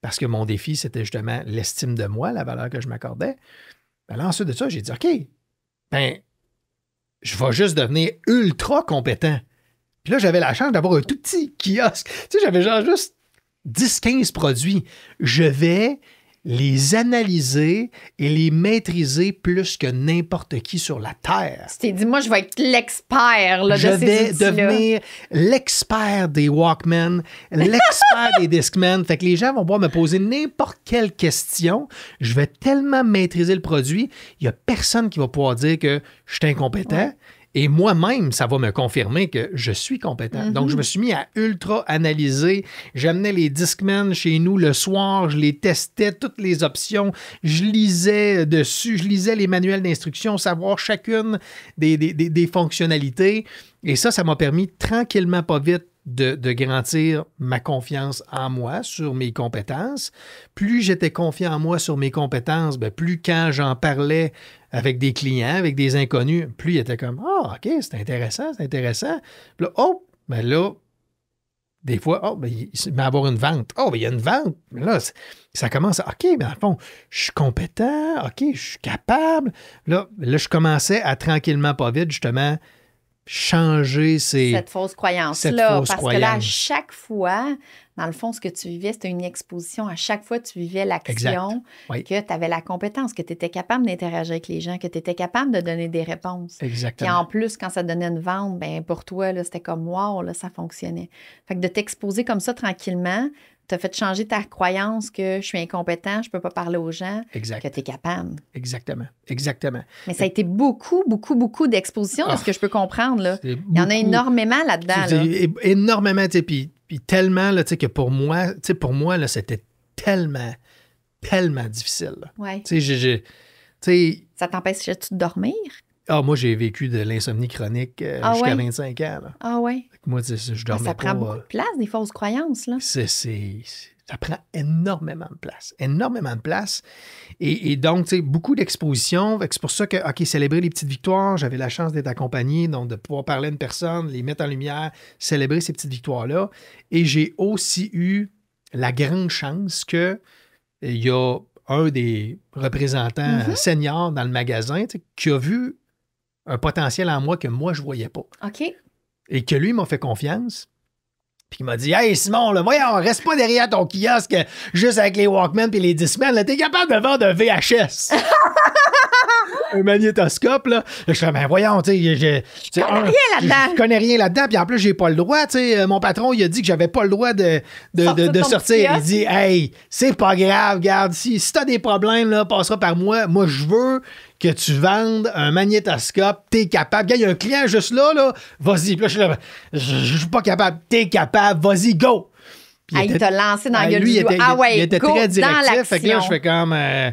parce que mon défi, c'était justement l'estime de moi, la valeur que je m'accordais. Ben là, ensuite de ça, j'ai dit, OK, ben, je vais juste devenir ultra compétent. Puis là, j'avais la chance d'avoir un tout petit kiosque. Tu sais, j'avais genre juste 10-15 produits. Je vais les analyser et les maîtriser plus que n'importe qui sur la Terre. Tu dit, moi, je vais être l'expert de ces Je vais devenir l'expert des Walkman, l'expert des Discman. Fait que les gens vont pouvoir me poser n'importe quelle question. Je vais tellement maîtriser le produit, il n'y a personne qui va pouvoir dire que je suis incompétent. Et moi-même, ça va me confirmer que je suis compétent. Donc, je mhm. me suis mis à ultra analyser. J'amenais les Discman chez nous le soir, je les testais, toutes les options. Je lisais dessus, je lisais les manuels d'instruction, savoir chacune des, fonctionnalités. Et ça, ça m'a permis tranquillement, pas vite, de, garantir ma confiance en moi sur mes compétences. Plus j'étais confiant en moi sur mes compétences, ben, plus quand j'en parlais, avec des clients, avec des inconnus. Plus il était comme Ah, OK, c'est intéressant, c'est intéressant. Puis là, oh, ben là, des fois, oh, ben, il va avoir une vente. Oh, ben, il y a une vente. là, ça commence. À, OK, mais ben, fond, je suis compétent. OK, je suis capable. Là, là, je commençais à tranquillement, pas vite, justement, changer ces, cette fausse croyance-là. Parce que là, à chaque fois, dans le fond, ce que tu vivais, c'était une exposition. À chaque fois, tu vivais l'action, que tu avais la compétence, que tu étais capable d'interagir avec les gens, que tu étais capable de donner des réponses. Exactement. Et en plus, quand ça donnait une vente, ben pour toi, c'était comme wow, là, ça fonctionnait. Fait que de t'exposer comme ça tranquillement, as fait changer ta croyance que je suis incompétent, je peux pas parler aux gens, que tu es capable. Exactement, exactement. Mais ça a été beaucoup, beaucoup, beaucoup d'expositions, ce ah. que je peux comprendre. Là. Il y en a énormément là-dedans. Énormément, t'sais, puis, tellement, là, que pour moi, pour moi, là, c'était tellement, tellement difficile. Oui. Ça tempêche tu de dormir ah, moi, j'ai vécu de l'insomnie chronique euh, ah jusqu'à 25 ans. Ah ouais? Moi, je ben, dormais Ça prend beaucoup euh, de place, des fausses croyances. Là. ça prend énormément de place. Énormément de place. Et, donc, tu sais, beaucoup d'expositions. C'est pour ça que, OK, célébrer les petites victoires, j'avais la chance d'être accompagné, donc de pouvoir parler à une personne, les mettre en lumière, célébrer ces petites victoires-là. Et j'ai aussi eu la grande chance que y a un des représentants mm-hmm. seniors dans le magasin qui a vu un potentiel en moi que moi, je voyais pas. OK. Et que lui m'a fait confiance. Puis il m'a dit Hey Simon, le voyons, reste pas derrière ton kiosque juste avec les Walkman puis les Discman. T'es capable de vendre un VHS. [laughs] un magnétoscope, là. Je fais, ben voyons, tu sais, je connais rien là-dedans. Je connais rien là-dedans, puis en plus, j'ai pas le droit, tu sais. Euh, mon patron, il a dit que j'avais pas le droit de, de, de, sortir. Il dit, hey, c'est pas grave, garde, si, si t'as des problèmes, là, passera par moi. Moi, je veux que tu vendes un magnétoscope, t'es capable. Il y a un client juste là, là, vas-y. Puis là, je suis là, je suis pas capable, t'es capable, vas-y, go. ah, il t'a lancé dans ah, la gueule Ah ouais, il était ah très directif. Fait que là, je fais comme. Euh,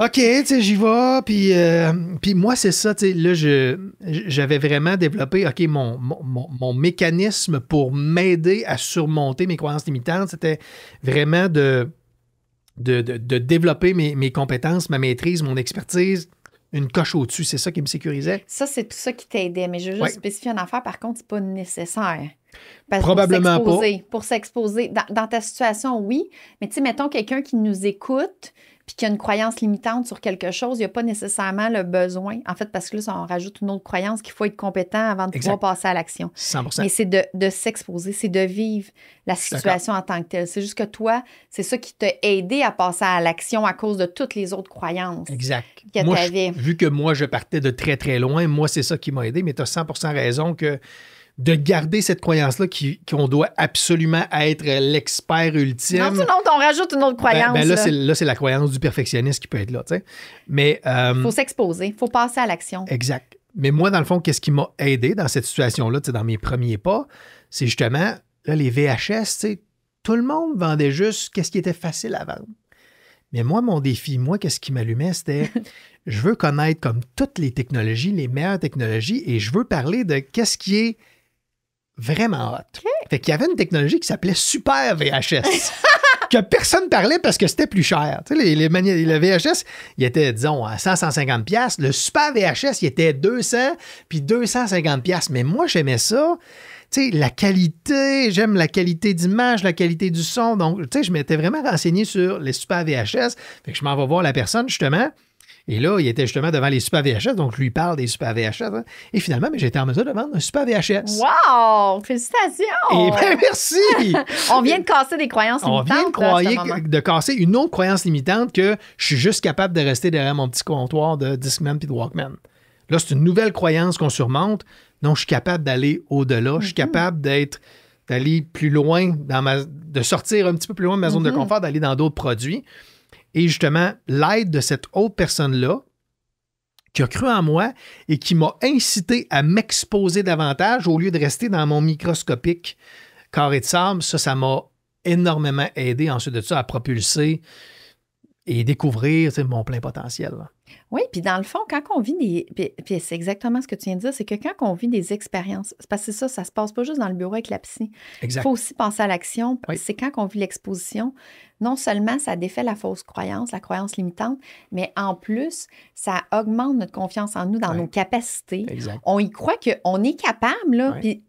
OK, tu j'y vais. Puis, euh, puis moi, c'est ça, tu là, j'avais vraiment développé, OK, mon, mon, mon mécanisme pour m'aider à surmonter mes croyances limitantes, c'était vraiment de, de, de, développer mes, mes, compétences, ma maîtrise, mon expertise. Une coche au-dessus, c'est ça qui me sécurisait. Ça, c'est tout ça qui t'aidait. Mais je veux juste spécifier une affaire, par contre, c'est pas nécessaire. Probablement pour pas. Pour s'exposer. Dans, dans ta situation, oui. Mais tu sais, mettons quelqu'un qui nous écoute, puis qu'il y a une croyance limitante sur quelque chose, il n'y a pas nécessairement le besoin. En fait, parce que là, on rajoute une autre croyance qu'il faut être compétent avant de pouvoir passer à l'action. 100%. Mais c'est de, s'exposer, c'est de vivre la situation en tant que telle. C'est juste que toi, c'est ça qui t'a aidé à passer à l'action à cause de toutes les autres croyances exact. que tu vu que moi, je partais de très, très loin, moi, c'est ça qui m'a aidé, mais tu as 100% raison que de garder cette croyance-là qu'on doit absolument être l'expert ultime. Non, sinon, on rajoute une autre ben, ben croyance. là, là. c'est la croyance du perfectionniste qui peut être là. Il Mais. Euh, faut s'exposer, il faut passer à l'action. Exact. Mais moi, dans le fond, qu'est-ce qui m'a aidé dans cette situation-là, dans mes premiers pas, c'est justement là, les VHS. Tout le monde vendait juste qu'est-ce qui était facile à vendre. Mais moi, mon défi, moi, qu'est-ce qui m'allumait, c'était [laughs] je veux connaître comme toutes les technologies, les meilleures technologies, et je veux parler de qu'est-ce qui est vraiment haute. Fait qu'il y avait une technologie qui s'appelait Super VHS. [laughs] que personne parlait parce que c'était plus cher. les, le VHS, il était, disons, à 100, 150 pièces. Le super VHS, il était 200, puis 250 Mais moi, j'aimais ça. Tu sais, la qualité, j'aime la qualité d'image, la qualité du son. Donc, tu sais, je m'étais vraiment renseigné sur les super VHS. Fait que je m'en vais voir la personne, justement. Et là, il était justement devant les super VHS, donc je lui parle des super VHS. Hein. Et finalement, mais ben, j'étais en mesure de vendre un super VHS. Wow! Félicitations! Et eh ben, merci! [laughs] On vient de casser des croyances limitantes. On vient de, croyer, casser une autre croyance limitante que je suis juste capable de rester derrière mon petit comptoir de Discman et de Walkman. Là, c'est une nouvelle croyance qu'on surmonte. Non, je suis capable d'aller au-delà. Je suis mm-hmm. capable d'être d'aller plus loin, dans ma, de sortir un petit peu plus loin de ma zone de mm-hmm. confort, d'aller dans d'autres produits. Et justement, l'aide de cette autre personne-là, qui a cru en moi et qui m'a incité à m'exposer davantage au lieu de rester dans mon microscopique carré de sable, ça, ça m'a énormément aidé ensuite de ça à propulser et découvrir mon plein potentiel. Oui, puis dans le fond, quand on vit des. Puis, c'est exactement ce que tu viens de dire, c'est que quand on vit des expériences, parce que ça, ça se passe pas juste dans le bureau avec la psy. Il faut aussi penser à l'action. C'est quand on vit l'exposition, non seulement ça défait la fausse croyance, la croyance limitante, mais en plus, ça augmente notre confiance en nous, dans nos capacités. On y croit qu'on est capable, là. Puis,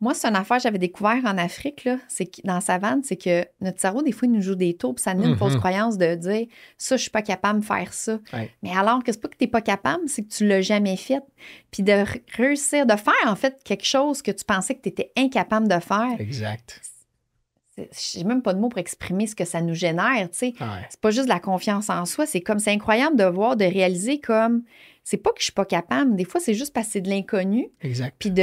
moi, c'est une affaire que j'avais découvert en Afrique, là, c'est que, dans Savane, c'est que notre cerveau, des fois, il nous joue des tours, puis ça nous donne une fausse mhm. croyance de dire ça, je suis pas capable de faire ça. Mais alors que c'est pas que tu n'es pas capable, c'est que tu l'as jamais fait. Puis de réussir, de faire en fait quelque chose que tu pensais que tu étais incapable de faire. Exact j'ai même pas de mots pour exprimer ce que ça nous génère, tu sais. C'est pas juste la confiance en soi, c'est comme c'est incroyable de voir, de réaliser comme c'est pas que je suis pas capable, des fois c'est juste passer de l'inconnu. Exact. Puis d'y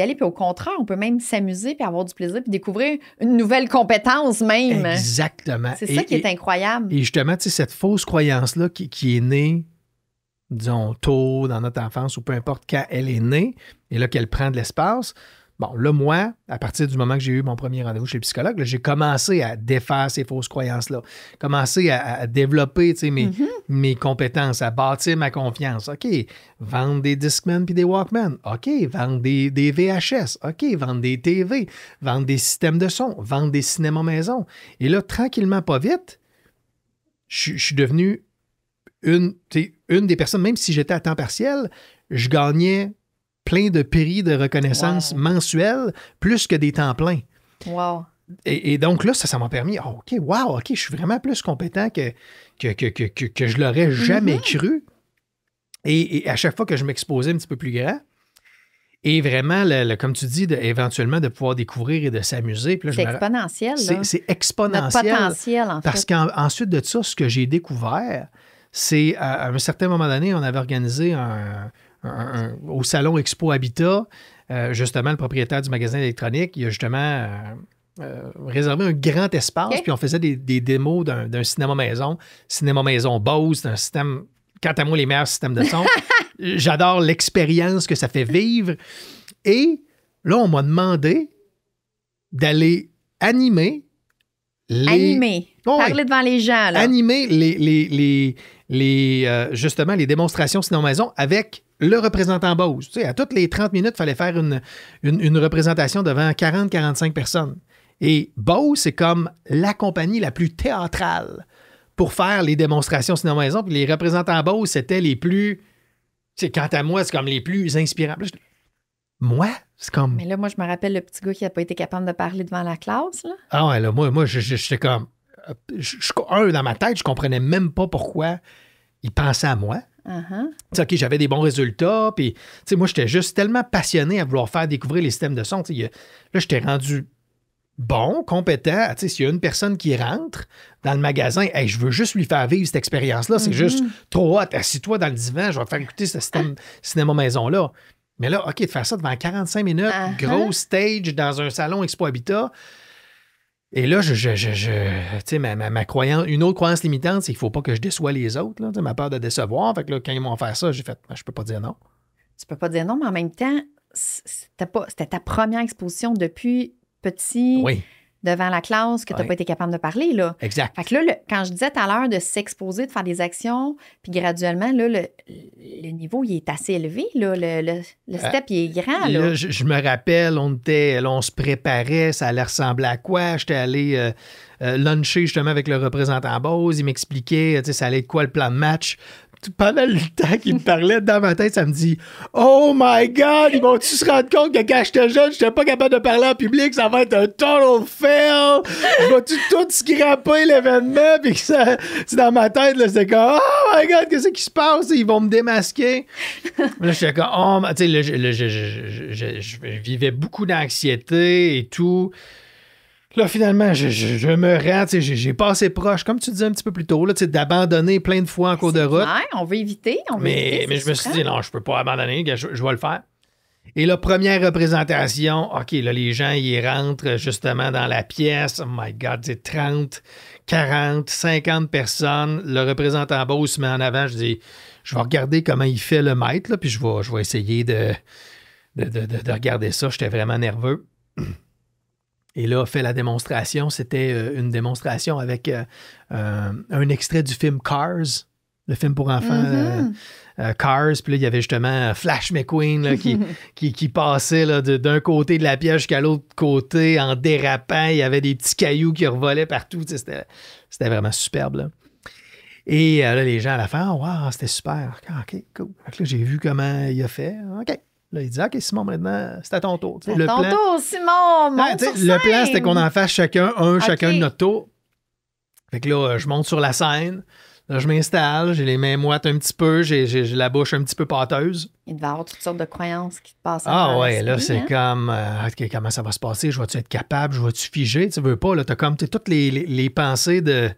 aller puis au contraire, on peut même s'amuser puis avoir du plaisir puis découvrir une nouvelle compétence même. Exactement. C'est ça qui est incroyable. Et justement, tu sais cette fausse croyance là qui est née disons tôt dans notre enfance ou peu importe quand elle est née et là qu'elle prend de l'espace, Bon, là, moi, à partir du moment que j'ai eu mon premier rendez-vous chez le psychologue, j'ai commencé à défaire ces fausses croyances-là, commencé à, développer mes, mhm. mes compétences, à bâtir ma confiance. OK, vendre des Discman puis des Walkman. OK, vendre des, VHS. OK, vendre des TV, vendre des systèmes de son, vendre des cinémas maison. Et là, tranquillement, pas vite, je, suis devenu une, une des personnes, même si j'étais à temps partiel, je gagnais plein de prix de reconnaissance mensuelle plus que des temps pleins. Wow. Et, donc là, ça, m'a permis, ah, OK, wow, OK, je suis vraiment plus compétent que, que, que, je l'aurais mhm. jamais cru. Et, à chaque fois que je m'exposais un petit peu plus grand, et vraiment, comme tu dis, éventuellement de pouvoir découvrir et de s'amuser. C'est exponentiel. C'est exponentiel. potentiel, en Parce qu'ensuite de ça, ce que j'ai découvert, c'est à, un certain moment donné, on avait organisé un, au salon Expo Habitat, euh, justement, le propriétaire du magasin électronique, il a justement euh, euh, réservé un grand espace, puis on faisait des, démos d'un cinéma maison, cinéma maison Bose, d'un système, quant à moi, les meilleurs systèmes de son. [laughs] J'adore l'expérience que ça fait vivre. Et là, on m'a demandé d'aller animer les... Animer. Parler devant les gens. Là. Animer les, les, les, justement les démonstrations cinéma maison avec le représentant Bose. Tu à toutes les 30 minutes, il fallait faire une, une, représentation devant 40-45 personnes. Et Bose, c'est comme la compagnie la plus théâtrale pour faire les démonstrations cinéma-maison. les représentants Bose, c'était les plus... c'est, quant à moi, c'est comme les plus inspirants. Moi, c'est comme... Mais là, moi, je me rappelle le petit gars qui n'a pas été capable de parler devant la classe. Là. Ah ouais, là, moi, moi j'étais comme... Euh, je, je, un, dans ma tête, je comprenais même pas pourquoi il pensait à moi. Uh-huh. j'avais des bons résultats. Puis, moi, j'étais juste tellement passionné à vouloir faire découvrir les systèmes de son. là là, j'étais rendu bon, compétent. S'il y a une personne qui rentre dans le magasin, je veux juste lui faire vivre cette expérience-là. C'est mm-hmm. juste trop hot. Assis-toi dans le divan, je vais faire écouter ce système, ah. cinéma-maison-là. Mais là, OK, de faire ça devant 45 minutes, uh-huh. gros stage dans un salon Expo Habitat. Et là, je, je, je, ma, ma, croyance, une autre croyance limitante, c'est qu'il ne faut pas que je déçois les autres, là, ma peur de décevoir. Fait que là, quand ils m'ont fait ça, j'ai fait, ben, je peux pas dire non. Tu peux pas dire non, mais en même temps, c'était ta première exposition depuis petit. Oui devant la classe que tu n'as pas été capable de parler. Là. Exact. Fait que là, quand je disais tout à l'heure de s'exposer, de faire des actions, puis graduellement, le, niveau est assez élevé. le, euh, step est grand. je, me rappelle, on on se préparait, ça allait ressembler à quoi? J'étais allé euh, euh, luncher justement avec le représentant Bose, il m'expliquait ça allait être quoi le plan de match pendant le temps qu'il me parlait, dans ma tête, ça me dit Oh my God, ils vont-tu se rendre compte que quand j'étais jeune, j'étais pas capable de parler en public, ça va être un total fail. Ils vont-tu tout scraper l'événement? Puis ça, c'est dans ma tête, là, c'était comme Oh my God, qu'est-ce qui se passe? Ils vont me démasquer. là, j'étais comme Oh, tu sais, je, je, je, je vivais beaucoup d'anxiété et tout. Là, finalement, je, je, me rends, j'ai passé proche, comme tu disais un petit peu plus tôt, d'abandonner plein de fois en cours de route. Clair, on veut éviter. On mais, mais je me suis dit, non, je peux pas abandonner, je, vais le faire. Et la première représentation, OK, là, les gens, ils rentrent euh, justement dans la pièce. Oh my God, c'est 30, 40, 50 personnes. Le représentant beau se met en avant. Je dis, je vais regarder comment il fait le maître, puis je vais, je vais essayer de, de regarder ça. J'étais vraiment nerveux. [clears throat] Et là, fait la démonstration. C'était euh, une démonstration avec euh, euh, un extrait du film Cars, le film pour enfants mm-hmm. Cars. Puis là, il y avait justement Flash McQueen [laughs] qui, qui, passait d'un côté de la pièce jusqu'à l'autre côté en dérapant. Il y avait des petits cailloux qui revolaient partout. C'était vraiment superbe. Et là, les gens à la fin, ah, c'était super. Ah, OK, cool. j'ai vu comment il a fait. OK. Là, il dit OK, Simon, maintenant, c'est à ton tour. à ton tour, Simon! Monte le plan, c'était qu'on en fasse chacun un, chacun de notre tour. Fait que là, je monte sur la scène. Là, je m'installe, j'ai les mains moites un petit peu, j'ai, la bouche un petit peu pâteuse. Il devait avoir toutes sortes de croyances qui te passent. Ah ouais, là, c'est hein? comme, euh, Ok, comment ça va se passer? Je vais-tu être capable? Je vais-tu figer? Tu veux pas, là, t'as comme toutes les, pensées de,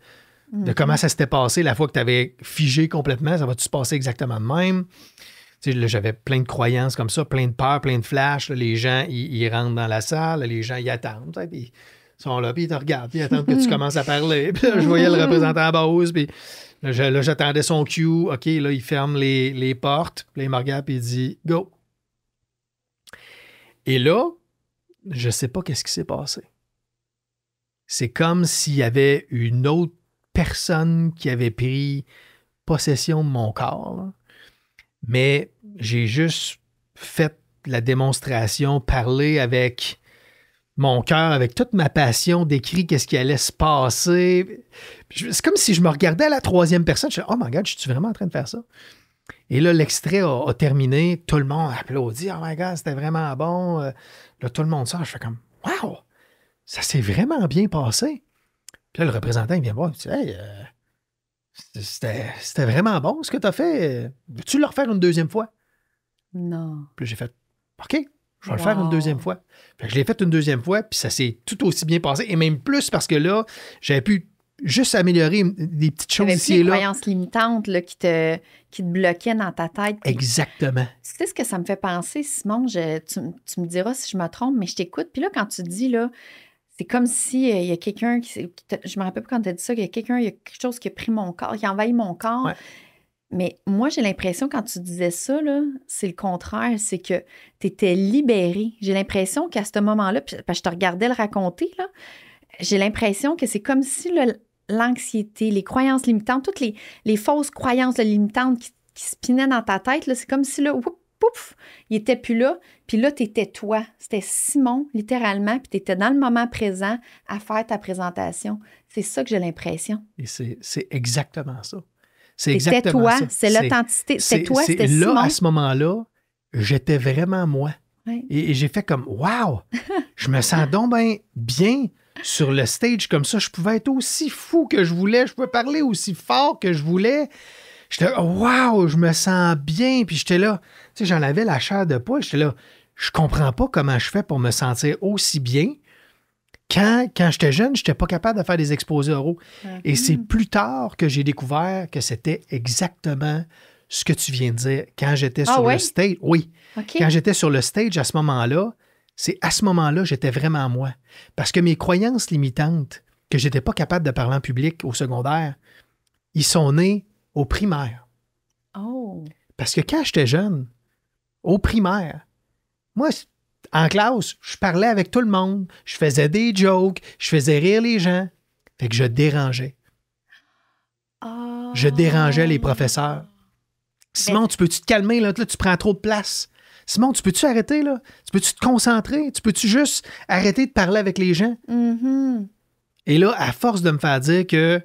mm-hmm. comment ça s'était passé la fois que tu avais figé complètement. Ça va-tu se passer exactement de même? J'avais plein de croyances comme ça, plein de peurs, plein de flashs. les gens, ils rentrent dans la salle, les gens, ils attendent. Puis ils sont là, puis ils te regardent, ils attendent que tu [laughs] commences à parler. je voyais le représentant à Bose, puis là, j'attendais son cue. OK, là, il ferme les, portes. Puis il me regarde, puis il dit « Go! » Et là, je ne sais pas qu'est-ce qui s'est passé. C'est comme s'il y avait une autre personne qui avait pris possession de mon corps, mais j'ai juste fait la démonstration, parlé avec mon cœur, avec toute ma passion, décrit qu'est-ce qui allait se passer. C'est comme si je me regardais à la troisième personne. Je suis oh my god, je suis vraiment en train de faire ça. Et là, l'extrait a, terminé. Tout le monde applaudit. Oh my god, c'était vraiment bon. Euh, là, tout le monde sort. Je fais comme wow, ça s'est vraiment bien passé. Puis là, le représentant, il vient voir. Il dit hey, euh, c'était vraiment bon ce que tu as fait. Veux-tu le refaire une deuxième fois? Non. Puis j'ai fait OK, je vais le faire une deuxième fois. je l'ai fait une deuxième fois, puis ça s'est tout aussi bien passé, et même plus parce que là, j'avais pu juste améliorer des petites choses ici et là. croyances limitantes là, qui, te, qui te bloquaient dans ta tête. Exactement. Tu sais ce que ça me fait penser, Simon? tu, me diras si je me trompe, mais je t'écoute. Puis là, quand tu dis, là, c'est comme si euh, il y a quelqu'un qui, Je me rappelle pas quand tu as dit ça, qu'il y a quelqu'un, il y a quelque chose qui a pris mon corps, qui a envahi mon corps. Mais moi, j'ai l'impression, quand tu disais ça, c'est le contraire, c'est que tu étais libérée. J'ai l'impression qu'à ce moment-là, parce que je te regardais le raconter, j'ai l'impression que c'est comme si l'anxiété, les croyances limitantes, toutes les, fausses croyances limitantes qui, spinaient dans ta tête, c'est comme si là, pouf, il n'était plus là. Puis là, tu étais toi. C'était Simon, littéralement. Puis étais dans le moment présent à faire ta présentation. C'est ça que j'ai l'impression. Et c'est exactement ça. C'est toi, C'est l'authenticité. C'est toi, c'était Là, à ce moment-là, j'étais vraiment moi. Et, j'ai fait comme, wow, [laughs] je me sens donc ben, bien sur le stage comme ça. Je pouvais être aussi fou que je voulais. Je pouvais parler aussi fort que je voulais. J'étais, wow, je me sens bien. Puis j'étais là, tu sais, j'en avais la chair de poil. J'étais là, je comprends pas comment je fais pour me sentir aussi bien quand, j'étais jeune, je n'étais pas capable de faire des exposés oraux. Et mhm. c'est plus tard que j'ai découvert que c'était exactement ce que tu viens de dire. Quand j'étais ah sur le stage, oui. Quand j'étais sur le stage à ce moment-là, c'est à ce moment-là j'étais vraiment moi. Parce que mes croyances limitantes, que j'étais pas capable de parler en public au secondaire, ils sont nés au primaire. Oh. Parce que quand j'étais jeune, au primaire, moi, en classe, je parlais avec tout le monde, je faisais des jokes, je faisais rire les gens. Fait que je dérangeais. Je dérangeais les professeurs. Ah. Simon, tu peux-tu te calmer? Là? tu prends trop de place. Simon, tu peux-tu arrêter? Là? Tu peux-tu te concentrer? Tu peux-tu juste arrêter de parler avec les gens? Mm-hmm. Et là, à force de me faire dire que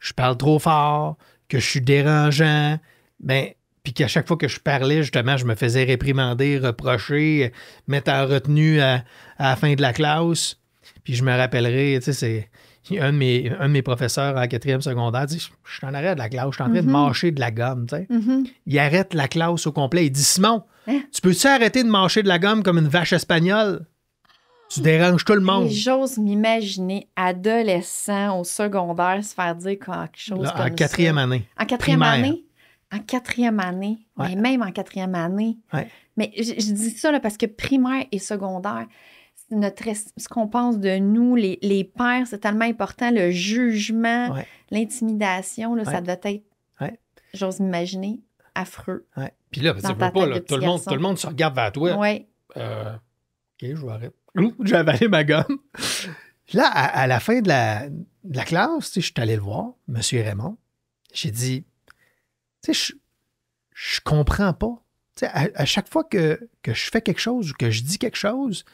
je parle trop fort, que je suis dérangeant, ben, puis qu'à chaque fois que je parlais, justement, je me faisais réprimander, reprocher, mettre en retenue à, la fin de la classe. Puis je me rappellerai, tu sais, c'est un de mes, un de mes professeurs en quatrième secondaire dit Je suis en arrêt de la classe, je suis en train de mm-hmm. mâcher de la gomme. Tu sais. Mm-hmm. Il arrête la classe au complet. Il dit Simon, hein? tu peux-tu arrêter de mâcher de la gomme comme une vache espagnole tu déranges tout le monde. J'ose m'imaginer adolescent au secondaire se faire dire quelque chose comme ça. en quatrième année. En quatrième année? En quatrième année, même en quatrième année. Mais je, dis ça parce que primaire et secondaire, notre, ce qu'on pense de nous, les, les pères, c'est tellement important. Le jugement, l'intimidation, ça doit être, j'ose imaginer, affreux. Puis là, ça pas, tout, le monde, se regarde vers toi. Oui. Euh, OK, je vais arrêter. vais avaler ma gomme. Là, à, la fin de la, de la classe, je suis allé le voir, M. Raymond. J'ai dit, je, je comprends pas. À, à, chaque fois que, je fais quelque chose ou que je dis quelque chose,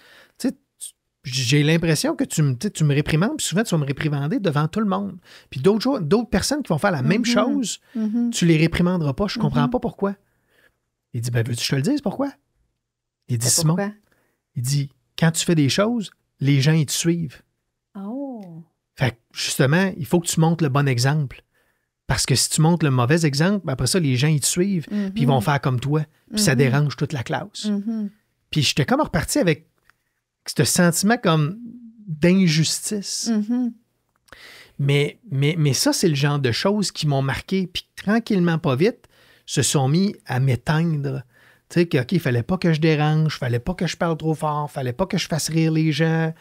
j'ai l'impression que tu me, tu me réprimandes, puis souvent tu vas me réprimander devant tout le monde. Puis d'autres, personnes qui vont faire la même mm-hmm. chose, mm-hmm. tu les réprimanderas pas. Je mm-hmm. comprends pas pourquoi. Il dit Ben, veux-tu je te le dise pourquoi Il dit ben, Simon. Il dit Quand tu fais des choses, les gens, ils te suivent. Oh. Fait justement, il faut que tu montres le bon exemple. Parce que si tu montres le mauvais exemple, ben après ça, les gens, ils te suivent, mhm. puis ils vont faire comme toi, puis ça mhm. dérange toute la classe. Mhm. Puis j'étais comme reparti avec ce sentiment comme d'injustice. mais, mais, mais ça, c'est le genre de choses qui m'ont marqué, puis tranquillement, pas vite, se sont mis à m'éteindre tu sais, il fallait pas que je dérange, il fallait pas que je parle trop fort, il fallait pas que je fasse rire les gens.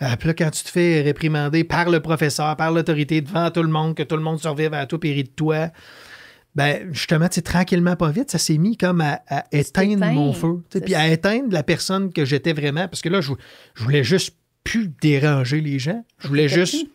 Euh, puis là, quand tu te fais réprimander par le professeur, par l'autorité, devant tout le monde, que tout le monde survive à tout péri de toi, ben justement, tu tranquillement, pas vite, ça s'est mis comme à, éteindre mon feu. Puis à éteindre la personne que j'étais vraiment. Parce que là, je, je voulais juste plus déranger les gens. Je voulais juste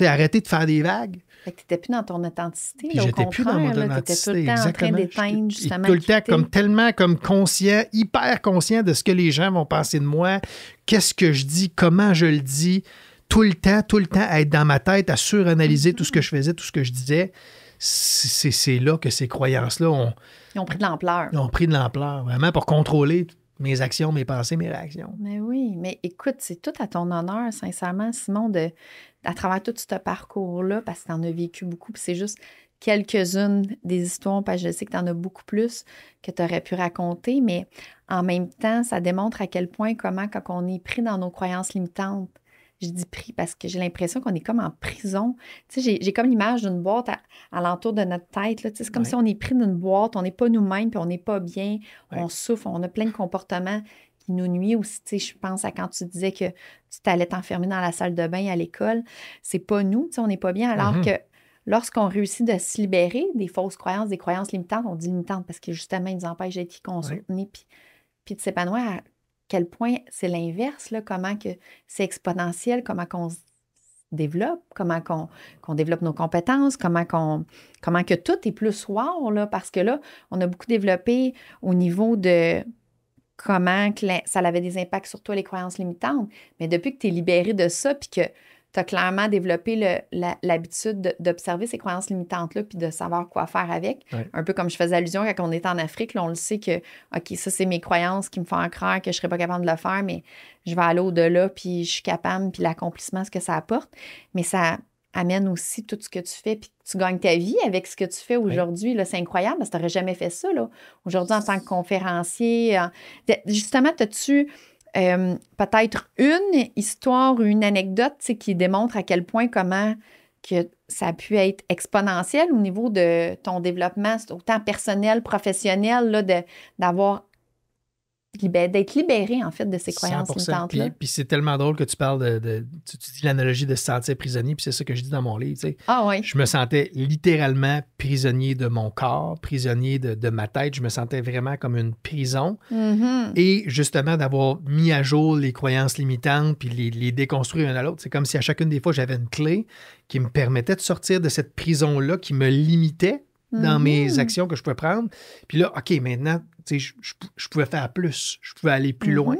arrêter de faire des vagues. Fait que tu n'étais plus dans ton authenticité. Puis j'étais plus dans Tu étais tout le temps en train d'éteindre justement. Tout le temps comme tellement comme conscient, hyper conscient de ce que les gens vont penser de moi, qu'est-ce que je dis, comment je le dis, tout le temps, tout le temps à être dans ma tête, à suranalyser tout ce que je faisais, tout ce que je disais. C'est là que ces croyances-là ont, Ils ont pris de l'ampleur. Ils ont pris de l'ampleur, vraiment, pour contrôler mes actions, mes pensées, mes réactions. Mais oui, mais écoute, c'est tout à ton honneur, sincèrement, Simon, de, à travers tout ce parcours-là, parce que tu en as vécu beaucoup, puis c'est juste quelques-unes des histoires, parce que je sais que tu en as beaucoup plus que tu aurais pu raconter, mais en même temps, ça démontre à quel point, comment, quand on est pris dans nos croyances limitantes, je dis pris parce que j'ai l'impression qu'on est comme en prison. Tu sais, j'ai comme l'image d'une boîte à, l'entour de notre tête. c'est comme si on est pris d'une boîte, on n'est pas nous-mêmes, puis on n'est pas bien, on souffre, on a plein de comportements nous nuit aussi. Tu je pense à quand tu disais que tu t'allais t'enfermer dans la salle de bain à l'école. C'est pas nous, on n'est pas bien. Alors mmh que lorsqu'on réussit de se libérer des fausses croyances, des croyances limitantes, on dit limitantes parce que justement, ils nous empêchent d'être qui qu'on oui. puis, de s'épanouir. À quel point c'est l'inverse, comment que c'est exponentiel, comment qu'on se développe, comment qu'on développe nos compétences, comment, qu'on comment que tout est plus wow, là, parce que là, on a beaucoup développé au niveau de comment ça avait des impacts sur toi, les croyances limitantes. Mais depuis que tu es libéré de ça, puis que tu as clairement développé l'habitude d'observer ces croyances limitantes-là, puis de savoir quoi faire avec. Un peu comme je faisais allusion quand on était en Afrique, là, on le sait que, OK, ça, c'est mes croyances qui me font croire que je ne serais pas capable de le faire, mais je vais aller au-delà, puis je suis capable, puis l'accomplissement, ce que ça apporte. Mais ça, amène aussi tout ce que tu fais, puis tu gagnes ta vie avec ce que tu fais aujourd'hui. C'est incroyable parce que tu n'aurais jamais fait ça. Aujourd'hui, en tant que conférencier, justement, as-tu euh, peut-être une histoire ou une anecdote qui démontre à quel point comment que ça a pu être exponentiel au niveau de ton développement, autant personnel, professionnel, d'avoir d'être libéré en fait de ces croyances limitantes-là. Puis, c'est tellement drôle que tu parles de, tu, dis l'analogie de se sentir prisonnier, puis c'est ça que je dis dans mon livre. Tu sais. Ah, je me sentais littéralement prisonnier de mon corps, prisonnier de, de ma tête. Je me sentais vraiment comme une prison. Mm-hmm. Et justement d'avoir mis à jour les croyances limitantes, puis les, les déconstruire un à l'autre. C'est comme si à chacune des fois j'avais une clé qui me permettait de sortir de cette prison là qui me limitait dans mm-hmm. mes actions que je pouvais prendre. Puis là, OK, maintenant, je, pouvais faire plus, je pouvais aller plus mm-hmm. loin.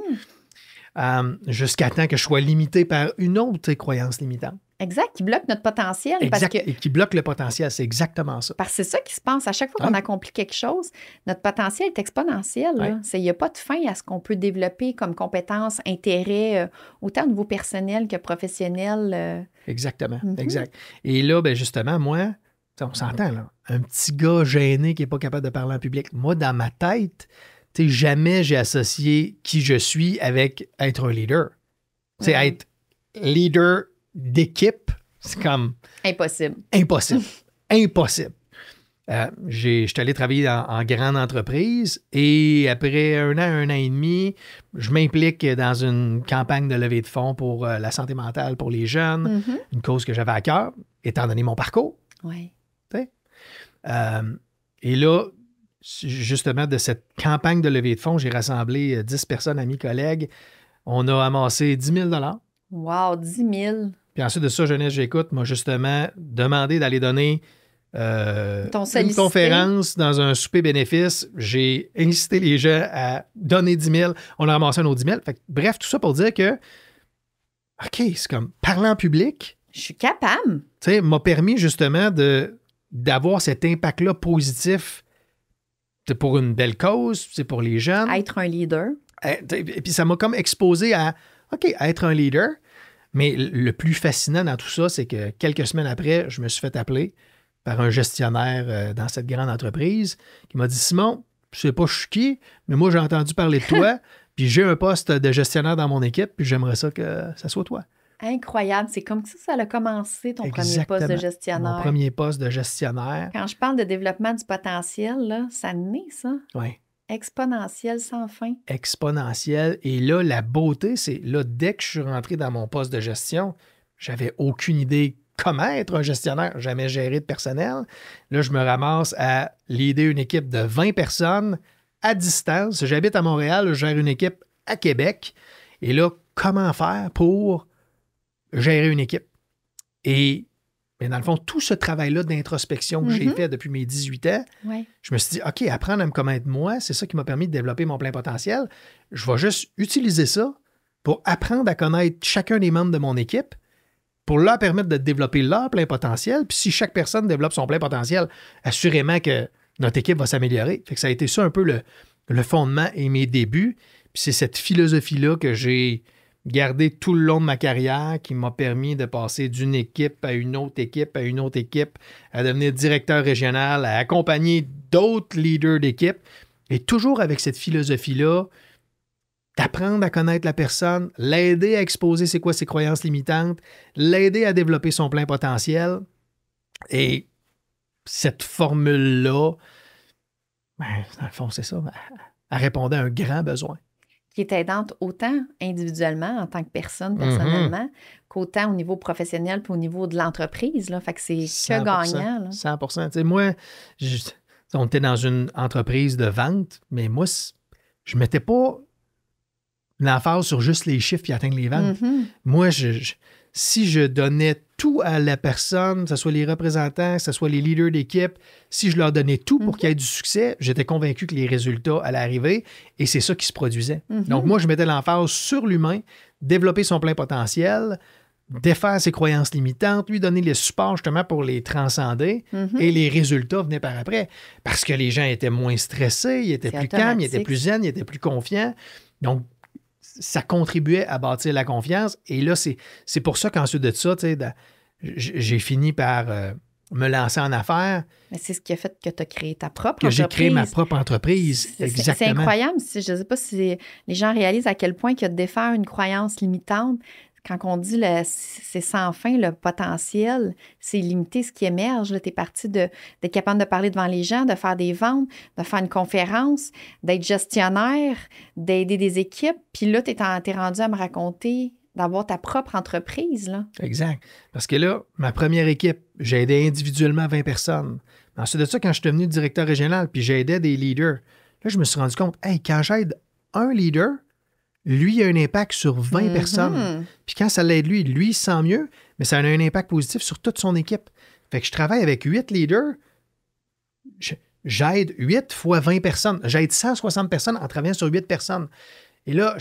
Euh, jusqu'à temps que je sois limité par une autre croyance limitante. Exact, qui bloque notre potentiel. et qui bloque le potentiel, c'est exactement ça. Parce que c'est ça qui se passe. À chaque fois qu'on ah. accomplit quelque chose, notre potentiel est exponentiel. Il n'y a pas de fin à ce qu'on peut développer comme compétence, intérêt, euh, autant au niveau personnel que professionnel. Euh. Exactement, mm-hmm. exact. Et là, ben justement, moi, on s'entend, là. Un petit gars gêné qui n'est pas capable de parler en public. Moi, dans ma tête, jamais j'ai associé qui je suis avec être un leader. C'est être leader d'équipe, c'est comme. Impossible. Impossible. [laughs] impossible. Euh, je suis allé travailler en, grande entreprise et après un an, un an et demi, je m'implique dans une campagne de levée de fonds pour euh, la santé mentale pour les jeunes, mm-hmm. une cause que j'avais à cœur, étant donné mon parcours. Ouais. Euh, et là, justement, de cette campagne de levée de fonds, j'ai rassemblé 10 euh, personnes, amis, collègues. On a amassé 10 000 Wow, 10 000 Puis ensuite de ça, Jeunesse J'écoute m'a justement demandé d'aller donner euh, une conférence dans un souper bénéfice. J'ai incité les gens à donner 10 000. On a ramassé nos autre 10 000. bref, tout ça pour dire que, OK, c'est comme parler en public. Je suis capable. Tu sais, m'a permis justement de d'avoir cet impact-là positif, pour une belle cause, c'est pour les jeunes. Être un leader. Eh, et puis ça m'a comme exposé à, OK, être un leader. Mais le plus fascinant dans tout ça, c'est que quelques semaines après, je me suis fait appeler par un gestionnaire euh, dans cette grande entreprise qui m'a dit Simon, je sais pas je qui, mais moi j'ai entendu parler de toi, [laughs] puis j'ai un poste de gestionnaire dans mon équipe, puis j'aimerais ça que ça soit toi. Incroyable. C'est comme ça ça a commencé ton premier poste de gestionnaire. Mon premier poste de gestionnaire. Quand je parle de développement du potentiel, là, ça naît, ça. Oui. Exponentiel sans fin. Exponentiel. Et là, la beauté, c'est là, dès que je suis rentré dans mon poste de gestion, j'avais aucune idée comment être un gestionnaire, jamais géré de personnel. Là, je me ramasse à l'idée une équipe de 20 personnes à distance. J'habite à Montréal, je gère une équipe à Québec. Et là, comment faire pour gérer une équipe. Et mais dans le fond, tout ce travail-là d'introspection que j'ai mhm. fait depuis mes 18 ans, je me suis dit, OK, apprendre à me connaître moi, c'est ça qui m'a permis de développer mon plein potentiel. Je vais juste utiliser ça pour apprendre à connaître chacun des membres de mon équipe pour leur permettre de développer leur plein potentiel. Puis si chaque personne développe son plein potentiel, assurément que notre équipe va s'améliorer. Fait que ça a été ça un peu le, le fondement et mes débuts. Puis c'est cette philosophie-là que j'ai gardé tout le long de ma carrière, qui m'a permis de passer d'une équipe à une autre équipe, à une autre équipe, à devenir directeur régional, à accompagner d'autres leaders d'équipe. Et toujours avec cette philosophie-là, d'apprendre à connaître la personne, l'aider à exposer c'est quoi ses croyances limitantes, l'aider à développer son plein potentiel. Et cette formule-là, ben, dans le fond, c'est ça, elle répondait à un grand besoin qui est aidante autant individuellement en tant que personne, mm-hmm. personnellement, qu'autant au niveau professionnel puis au niveau de l'entreprise. Fait que c'est que gagnant. Là. 100 sais Moi, je, on était dans une entreprise de vente, mais moi, je ne mettais pas l'emphase sur juste les chiffres qui atteignent les ventes. Mm-hmm. Moi, si je donnais tout à la personne, que ce soit les représentants, que ce soit les leaders d'équipe, si je leur donnais tout pour mhm. qu'il y ait du succès, j'étais convaincu que les résultats allaient arriver et c'est ça qui se produisait. Mhm. Donc, moi, je mettais l'emphase sur l'humain, développer son plein potentiel, défaire ses croyances limitantes, lui donner les supports justement pour les transcender mhm. et les résultats venaient par après parce que les gens étaient moins stressés, ils étaient plus calmes, ils étaient plus zen, ils étaient plus confiants. Donc, ça contribuait à bâtir la confiance. Et là, c'est pour ça qu'ensuite de ça, j'ai fini par euh, me lancer en affaires. Mais c'est ce qui a fait que tu as créé ta propre entreprise. Que j'ai créé ma propre entreprise, exactement. C'est incroyable. Je ne sais pas si les gens réalisent à quel point que de défaire une croyance limitante, quand on dit c'est sans fin, le potentiel, c'est limité ce qui émerge. Tu es parti d'être capable de parler devant les gens, de faire des ventes, de faire une conférence, d'être gestionnaire, d'aider des équipes. Puis là, tu es, rendu à me raconter d'avoir ta propre entreprise. Là. Exact. Parce que là, ma première équipe, j'ai aidé individuellement 20 personnes. Ensuite de ça, quand je suis devenu directeur régional, puis j'aidais des leaders, là, je me suis rendu compte, hey, quand j'aide un leader, lui a un impact sur 20 mm-hmm. personnes. Puis quand ça l'aide lui, lui il sent mieux, mais ça a un impact positif sur toute son équipe. Fait que je travaille avec 8 leaders, j'aide 8 fois 20 personnes, j'aide 160 personnes en travaillant sur 8 personnes. Et là,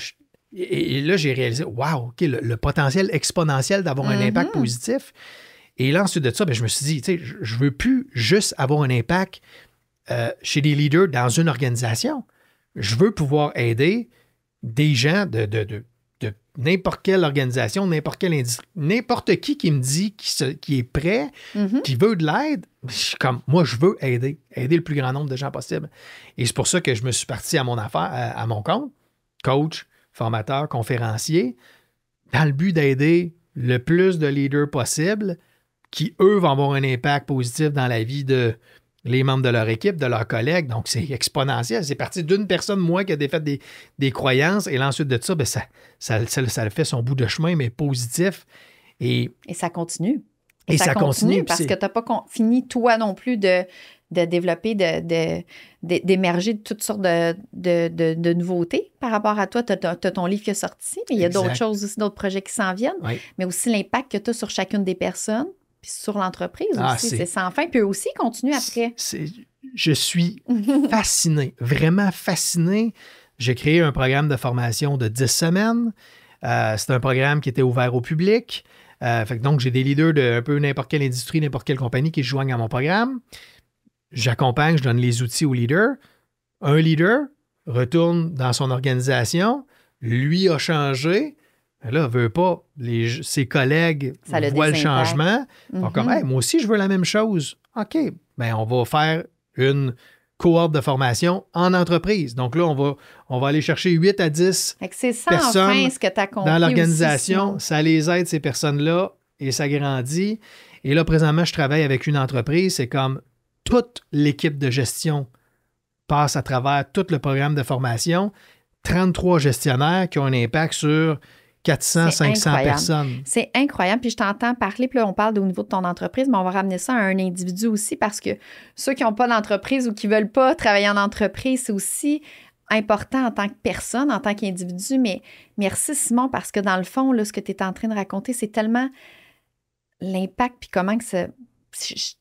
là j'ai réalisé, wow, OK, le, potentiel exponentiel d'avoir un impact mm-hmm. positif. Et là, ensuite de ça, ben, je me suis dit, tu sais, je ne veux plus juste avoir un impact euh, chez des leaders dans une organisation. Je veux pouvoir aider des gens de, de, n'importe quelle organisation, n'importe qui qui me dit qui, est prêt, mhm. qui veut de l'aide, comme, moi, je veux aider, aider le plus grand nombre de gens possible. Et c'est pour ça que je me suis parti à mon affaire, à mon compte, coach, formateur, conférencier, dans le but d'aider le plus de leaders possible qui, eux, vont avoir un impact positif dans la vie de les membres de leur équipe, de leurs collègues. Donc, c'est exponentiel. C'est parti d'une personne, moi, qui a défait des, croyances. Et là, ensuite de ça, ben, ça, ça, fait son bout de chemin, mais positif. Et, ça continue. Et, ça, continue, parce que tu n'as pas fini, toi non plus, de, développer, d'émerger de, de, toutes sortes de, nouveautés par rapport à toi. Tu as, ton livre qui est sorti, mais il y a d'autres choses aussi, d'autres projets qui s'en viennent, mais aussi l'impact que tu as sur chacune des personnes sur l'entreprise ah, aussi. C'est sans fin. Puis eux aussi continuent après. Je suis [laughs] fasciné, vraiment fasciné. J'ai créé un programme de formation de 10 semaines. Euh, c'est un programme qui était ouvert au public. Euh, donc, j'ai des leaders de un peu n'importe quelle industrie, n'importe quelle compagnie qui se joignent à mon programme. J'accompagne, je donne les outils aux leaders. Un leader retourne dans son organisation. Lui a changé. Ben là, veut pas, ses collègues voient le changement. Mm comme, mm-hmm. moi aussi, je veux la même chose. OK, Bien, on va faire une cohorte de formation en entreprise. Donc là, on va, on va aller chercher 8 à 10 personnes que dans l'organisation. Ça les aide, ces personnes-là, et ça grandit. Et là, présentement, je travaille avec une entreprise. C'est comme toute l'équipe de gestion passe à travers tout le programme de formation. 33 gestionnaires qui ont un impact sur 400, 500 personnes. C'est incroyable. Puis je t'entends parler, puis là, on parle au niveau de ton entreprise, mais on va ramener ça à un individu aussi parce que ceux qui n'ont pas d'entreprise ou qui ne veulent pas travailler en entreprise, c'est aussi important en tant que personne, en tant qu'individu. Mais merci Simon parce que dans le fond, là, ce que tu es en train de raconter, c'est tellement l'impact puis comment que ça,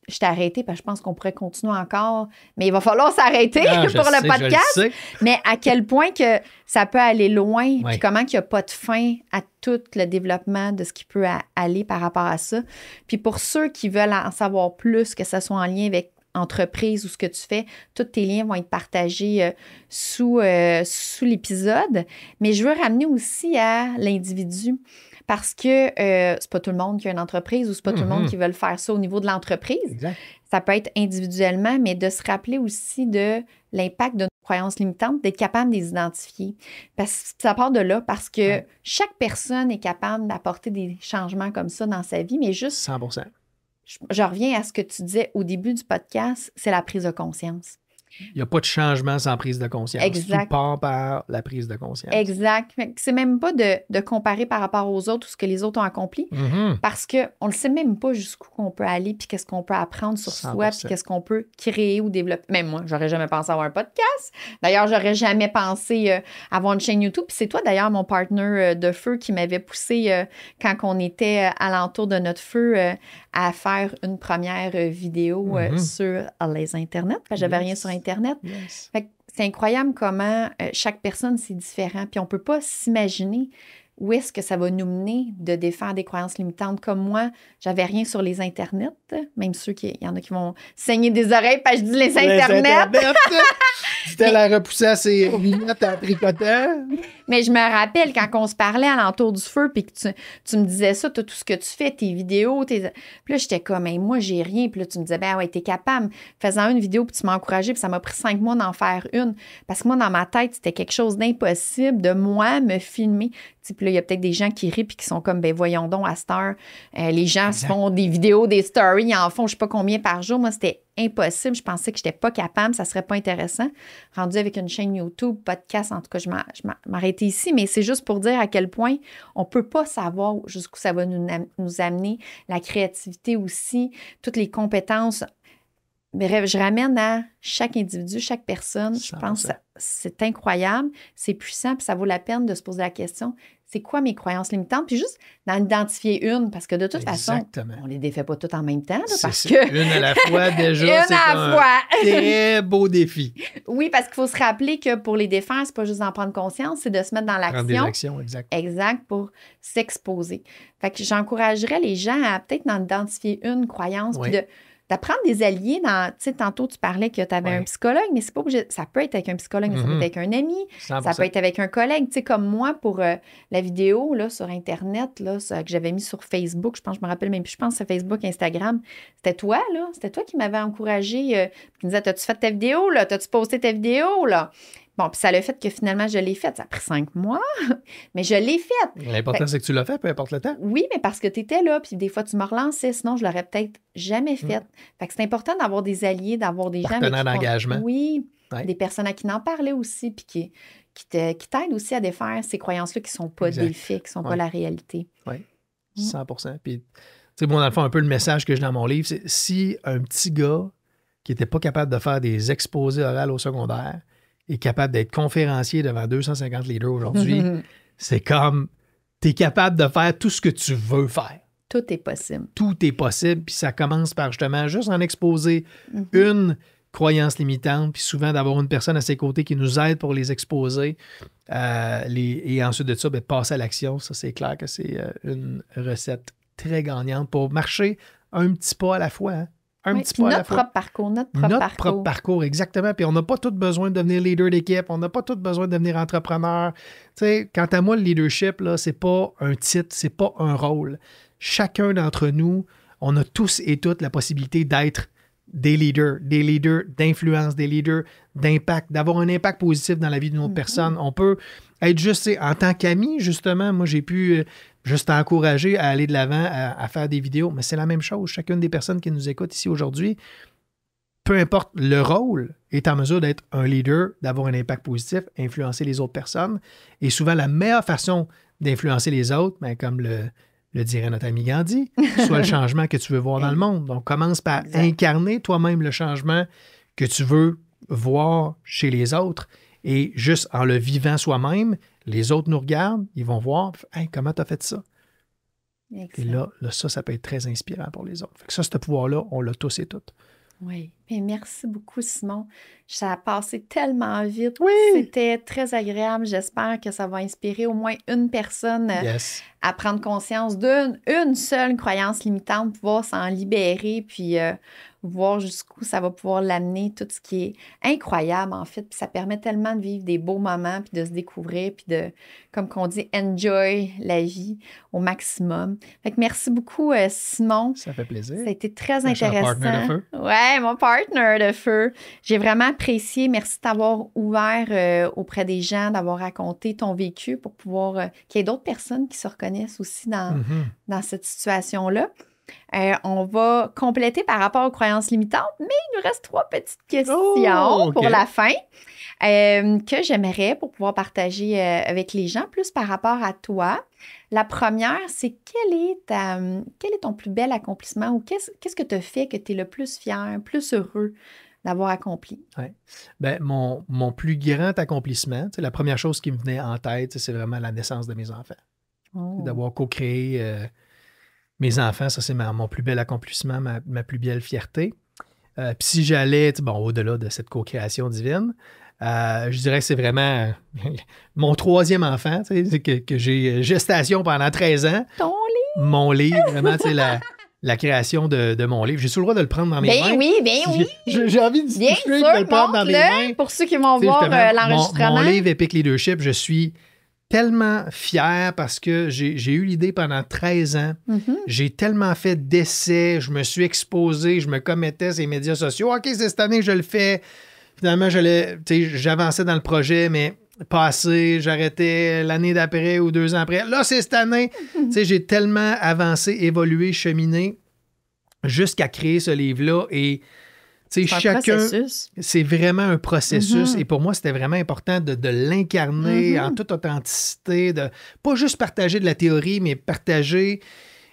je, t'ai arrêté parce que je pense qu'on pourrait continuer encore, mais il va falloir s'arrêter [laughs] pour le podcast. mais à quel point que ça peut aller loin, puis comment qu'il n'y a pas de fin à tout le développement de ce qui peut aller par rapport à ça. Puis pour ceux qui veulent en savoir plus, que ce soit en lien avec entreprise ou ce que tu fais, tous tes liens vont être partagés euh, sous, euh, sous l'épisode. Mais je veux ramener aussi à l'individu. Parce que euh, c'est pas tout le monde qui a une entreprise ou c'est pas tout le monde mhm. qui veut faire ça au niveau de l'entreprise. Ça peut être individuellement, mais de se rappeler aussi de l'impact de nos croyances limitantes, d'être capable de les identifier. Parce ça part de là, parce que chaque personne est capable d'apporter des changements comme ça dans sa vie, mais juste. 100 je reviens à ce que tu disais au début du podcast, c'est la prise de conscience. Il n'y a pas de changement sans prise de conscience. Exact. Tout par la prise de conscience. Exact. C'est même pas de, comparer par rapport aux autres ou ce que les autres ont accompli, mm-hmm. parce qu'on ne sait même pas jusqu'où on peut aller, puis qu'est-ce qu'on peut apprendre sur soi, puis qu'est-ce qu'on peut créer ou développer. Même moi, j'aurais jamais pensé avoir un podcast. D'ailleurs, j'aurais jamais pensé euh, avoir une chaîne YouTube. c'est toi, d'ailleurs, mon partner euh, de feu qui m'avait poussé euh, quand on était alentour de notre feu à faire une première vidéo mm-hmm. sur les internets. J'avais rien sur Internet Internet. c'est incroyable comment euh, chaque personne, c'est différent. Puis on ne peut pas s'imaginer où est-ce que ça va nous mener de défaire des croyances limitantes? Comme moi, j'avais rien sur les internets, même ceux qui, il y en a qui vont saigner des oreilles, parce que je dis les internets. [laughs] la repoussée à ses en tricotant. Mais je me rappelle quand on se parlait à l'entour du feu, puis que tu, me disais ça, tout ce que tu fais, tes vidéos, tes... Puis là, j'étais comme, mais moi, j'ai rien. Puis là, tu me disais, ben ouais, t'es capable. Faisant une vidéo, puis tu m'as encouragé, puis ça m'a pris cinq mois d'en faire une. Parce que moi, dans ma tête, c'était quelque chose d'impossible de moi me filmer. Puis là, il y a peut-être des gens qui rient puis qui sont comme, ben voyons donc, à cette heure, euh, les gens se font des vidéos, des stories, en font je sais pas combien par jour. Moi, c'était impossible. Je pensais que je n'étais pas capable, ça serait pas intéressant. Rendu avec une chaîne YouTube, podcast, en tout cas, je m'arrêtais ici, mais c'est juste pour dire à quel point on ne peut pas savoir jusqu'où ça va nous, nous amener. La créativité aussi, toutes les compétences Bref, je ramène à chaque individu, chaque personne. Je pense que c'est incroyable, c'est puissant, puis ça vaut la peine de se poser la question c'est quoi mes croyances limitantes, puis juste d'en identifier une, parce que de toute façon, on les défait pas toutes en même temps, parce que... Une à la fois, [laughs] déjà, c'est un [laughs] très beau défi. Oui, parce qu'il faut se rappeler que pour les défaire, c'est pas juste d'en prendre conscience, c'est de se mettre dans l'action. exact. Exact, pour s'exposer. Fait que j'encouragerais les gens à peut-être d'en identifier une croyance, de d'apprendre des alliés dans, tantôt, tu parlais que tu avais un psychologue, mais c'est pas obligé, ça peut être avec un psychologue, ça peut mm-hmm. être avec un ami, ça peut être avec un collègue, tu sais, comme moi, pour euh, la vidéo, là, sur Internet, là, que j'avais mis sur Facebook, je pense, je me rappelle même plus, je pense, c'est Facebook, Instagram, c'était toi, là, c'était toi qui m'avais encouragé, tu euh, qui me disais, t'as-tu fait ta vidéo, là, t'as-tu posté ta vidéo, là? Bon, puis ça le fait que finalement, je l'ai faite. Ça a pris cinq mois, [laughs] mais je l'ai faite. L'important, c'est que tu l'as fait, peu importe le temps. Oui, mais parce que tu étais là, puis des fois, tu m'as relancé Sinon, je l'aurais peut-être jamais mm. faite. Fait que c'est important d'avoir des alliés, d'avoir des gens... gens. d'engagement. Oui, des personnes à qui n'en parlaient aussi, puis qui, qui t'aident aussi à défaire ces croyances-là qui ne sont pas des faits, qui ne sont pas la réalité. Oui, 100 mm. Puis, tu sais, bon, dans le fond, un peu le message que j'ai dans mon livre, c'est si un petit gars qui n'était pas capable de faire des exposés orales au secondaire, est capable d'être conférencier devant 250 leaders aujourd'hui, mhm. c'est comme tu es capable de faire tout ce que tu veux faire. Tout est possible. Tout est possible. Puis ça commence par justement juste en exposer mhm. une croyance limitante, puis souvent d'avoir une personne à ses côtés qui nous aide pour les exposer. Euh, et ensuite de ça, ben, passer à l'action. Ça, c'est clair que c'est euh, une recette très gagnante pour marcher un petit pas à la fois. Hein un petit notre la Propre parcours, notre propre parcours. exactement. Puis on n'a pas tout besoin de devenir leader d'équipe, on n'a pas tout besoin de devenir entrepreneur. Tu sais, quant à moi, le leadership, là, c'est pas un titre, c'est pas un rôle. Chacun d'entre nous, on a tous et toutes la possibilité d'être des leaders, des leaders d'influence, des leaders d'impact, d'avoir un impact positif dans la vie d'une autre mm-hmm. personne. On peut être juste, en tant qu'ami, justement, moi j'ai pu euh, juste encourager à aller de l'avant, à, faire des vidéos, mais c'est la même chose. Chacune des personnes qui nous écoutent ici aujourd'hui, peu importe le rôle, est en mesure d'être un leader, d'avoir un impact positif, influencer les autres personnes. Et souvent, la meilleure façon d'influencer les autres, mais ben, comme le, le dirait notre ami Gandhi, [laughs] soit le changement que tu veux voir dans le monde. Donc, commence par incarner toi-même le changement que tu veux voir chez les autres. Et juste en le vivant soi-même, les autres nous regardent, ils vont voir hey, comment tu as fait ça. Et là, ça, ça peut être très inspirant pour les autres. ça, ce pouvoir-là, on l'a tous et toutes. Oui. Mais merci beaucoup, Simon. Ça a passé tellement vite. Oui. C'était très agréable. J'espère que ça va inspirer au moins une personne euh, à prendre conscience d'une seule croyance limitante, pouvoir s'en libérer, puis euh, voir jusqu'où ça va pouvoir l'amener, tout ce qui est incroyable en fait. Puis ça permet tellement de vivre des beaux moments, puis de se découvrir, puis de, comme qu'on dit, enjoy la vie au maximum. Fait que merci beaucoup euh, Simon. Ça fait plaisir. Ça a été très intéressant. Mon partner de feu. Ouais, mon partner de feu. J'ai vraiment apprécié. Merci d'avoir ouvert euh, auprès des gens, d'avoir raconté ton vécu pour pouvoir euh, qu'il y ait d'autres personnes qui se reconnaissent aussi dans, mm-hmm. dans cette situation-là. Euh, on va compléter par rapport aux croyances limitantes, mais il nous reste trois petites questions oh, pour la fin euh, que j'aimerais pour pouvoir partager euh, avec les gens plus par rapport à toi. La première, c'est quel est, quel est ton plus bel accomplissement ou qu'est-ce, quest que te fait que tu es le plus fier, plus heureux d'avoir accompli? Ben, mon, mon, plus grand accomplissement, la première chose qui me venait en tête, c'est vraiment la naissance de mes enfants. Oh. D'avoir co-créé mes enfants, ça c'est mon plus bel accomplissement, ma, plus belle fierté. Euh, Puis si j'allais, bon, au-delà de cette co-création divine, euh, je dirais que c'est vraiment euh, [laughs] mon troisième enfant, que, que j'ai euh, gestation pendant 13 ans. Ton livre. Mon livre, vraiment, c'est la, la création de, mon livre. J'ai tout le droit de le prendre dans mes ben mains. Bien oui, bien oui. J'ai envie de, le prendre dans mes mains. Pour ceux qui vont voir l'enregistrement. Mon, mon, livre Epic Leadership, je suis tellement fier parce que j'ai eu l'idée pendant 13 ans. Mm-hmm. J'ai tellement fait d'essais, je me suis exposé, je me commettais ces médias sociaux. OK, c'est cette année que je le fais. Finalement, j'avançais dans le projet, mais passé, j'arrêtais l'année d'après ou deux ans après. Là, c'est cette année. Mm-hmm. J'ai tellement avancé, évolué, cheminé jusqu'à créer ce livre-là et chacun, c'est vraiment un processus. Mhm. Et pour moi, c'était vraiment important de, l'incarner mhm. en toute authenticité, de pas juste partager de la théorie, mais partager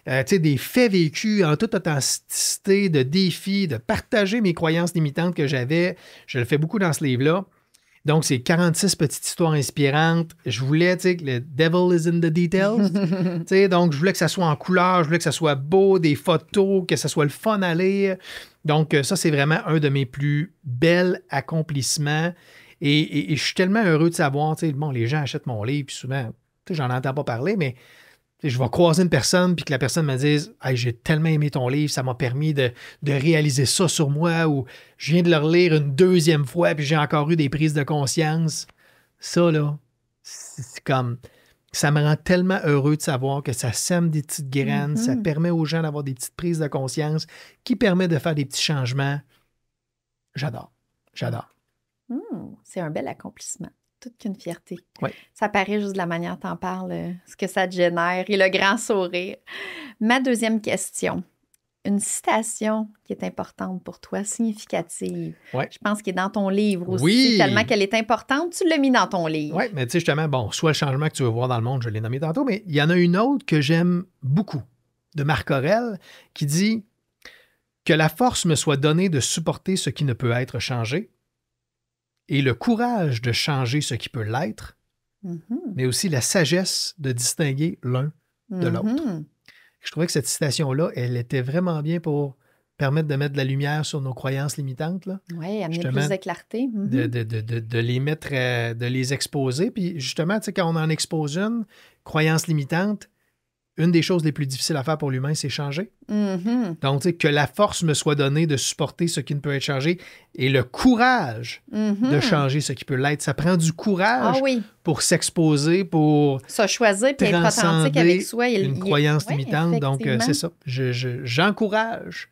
euh, des faits vécus en toute authenticité, de défis, de partager mes croyances limitantes que j'avais. Je le fais beaucoup dans ce livre-là. Donc, c'est 46 petites histoires inspirantes. Je voulais, tu sais, le devil is in the details. [laughs] tu sais, donc, je voulais que ça soit en couleur, je voulais que ça soit beau, des photos, que ça soit le fun à lire. Donc, euh, ça, c'est vraiment un de mes plus belles accomplissements. Et, je suis tellement heureux de savoir, tu sais, bon, les gens achètent mon livre, puis souvent, j'en entends pas parler, mais je vais croiser une personne puis que la personne me dise hey, J'ai tellement aimé ton livre, ça m'a permis de, réaliser ça sur moi ou je viens de le relire une deuxième fois puis j'ai encore eu des prises de conscience. Ça, là, c'est comme. Ça me rend tellement heureux de savoir que ça sème des petites graines, ça mhm. permet aux gens d'avoir des petites prises de conscience qui permet de faire des petits changements. J'adore. J'adore. Mmh, c'est un bel accomplissement toute qu'une fierté. Ça paraît juste de la manière dont t'en parles, euh, ce que ça te génère et le grand sourire. Ma deuxième question. Une citation qui est importante pour toi, significative. Je pense qu'elle est dans ton livre aussi, oui. tellement qu'elle est importante, tu l'as mis dans ton livre. Oui, mais tu sais, justement, bon, soit le changement que tu veux voir dans le monde, je l'ai nommé tantôt, mais il y en a une autre que j'aime beaucoup, de Marc Aurel, qui dit Que la force me soit donnée de supporter ce qui ne peut être changé, et le courage de changer ce qui peut l'être, mm-hmm. mais aussi la sagesse de distinguer l'un de mm-hmm. l'autre. Je trouvais que cette citation-là, elle était vraiment bien pour permettre de mettre de la lumière sur nos croyances limitantes. Oui, amener plus de clarté. Mm-hmm. de, de, de, les mettre, euh, de les exposer. Puis justement, tu sais, quand on en expose une, croyance limitante, une des choses les plus difficiles à faire pour l'humain, c'est changer. Mm Donc, que la force me soit donnée de supporter ce qui ne peut être changé et le courage mm-hmm. de changer ce qui peut l'être. Ça prend du courage ah pour s'exposer, pour se choisir puis être authentique avec soi. une croyance limitante. Donc, euh, c'est ça. J'encourage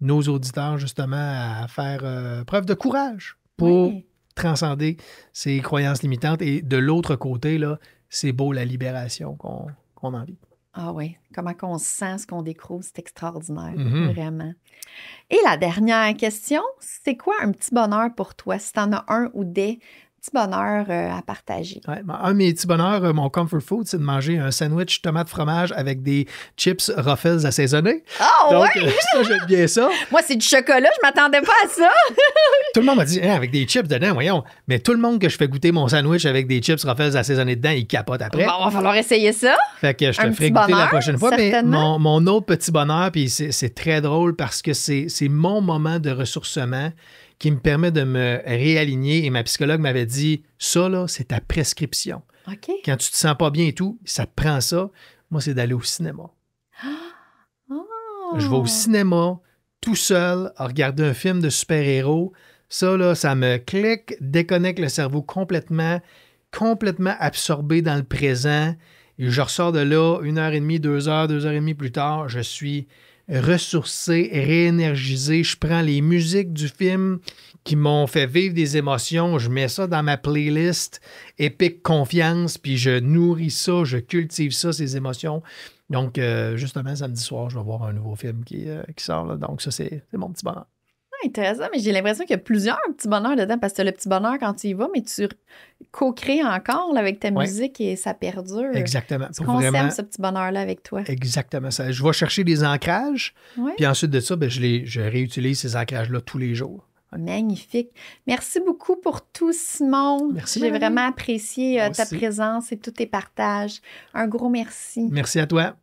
nos auditeurs justement à faire euh, preuve de courage pour transcender ces croyances limitantes. Et de l'autre côté, là, c'est beau la libération qu'on qu'on en vit. Ah oui, comment qu'on sent ce qu'on découvre, c'est extraordinaire, mm-hmm. vraiment. Et la dernière question, c'est quoi un petit bonheur pour toi? Si tu en as un ou des petits bonheur euh, à partager. Ben, un de mes petits bonheurs, euh, mon comfort food, c'est de manger un sandwich tomate-fromage avec des chips Ruffles assaisonnés. Ah ouais? Euh, j'aime bien ça. [laughs] Moi, c'est du chocolat, je m'attendais pas à ça. tout le monde m'a dit, hein, avec des chips dedans, voyons. Mais tout le monde que je fais goûter mon sandwich avec des chips Ruffles assaisonnés dedans, il capote après. Bon, va falloir essayer ça. Fait que je te ferai goûter la prochaine fois. Mais mon, mon, autre petit bonheur, puis c'est très drôle parce que c'est mon moment de ressourcement qui me permet de me réaligner. Et ma psychologue m'avait dit ça, là, c'est ta prescription. Quand tu te sens pas bien et tout, ça te prend ça. Moi, c'est d'aller au cinéma. Ah! Oh! Je vais au cinéma tout seul à regarder un film de super-héros. Ça, là, ça me clique, déconnecte le cerveau complètement, complètement absorbé dans le présent. Et je ressors de là une heure et demie, deux heures, deux heures et demie plus tard. Je suis ressourcé, réénergisé. Je prends les musiques du film qui m'ont fait vivre des émotions, je mets ça dans ma playlist Épique Confiance, puis je nourris ça, je cultive ça, ces émotions. Donc, euh, justement, samedi soir, je vais voir un nouveau film qui, euh, sort. Donc, ça, c'est mon petit bonheur intéressant, mais j'ai l'impression qu'il y a plusieurs petits bonheurs dedans parce que le petit bonheur quand tu y vas, mais tu co-crées encore avec ta musique et ça perdure. Exactement. Tu vraiment... ce petit bonheur-là avec toi. Exactement. Ça, je vais chercher des ancrages, puis ensuite de ça, ben, je, les, je réutilise ces ancrages-là tous les jours. Magnifique. Merci beaucoup pour tout, Simon. Merci. J'ai vraiment apprécié euh, ta présence et tous tes partages. Un gros merci. Merci à toi.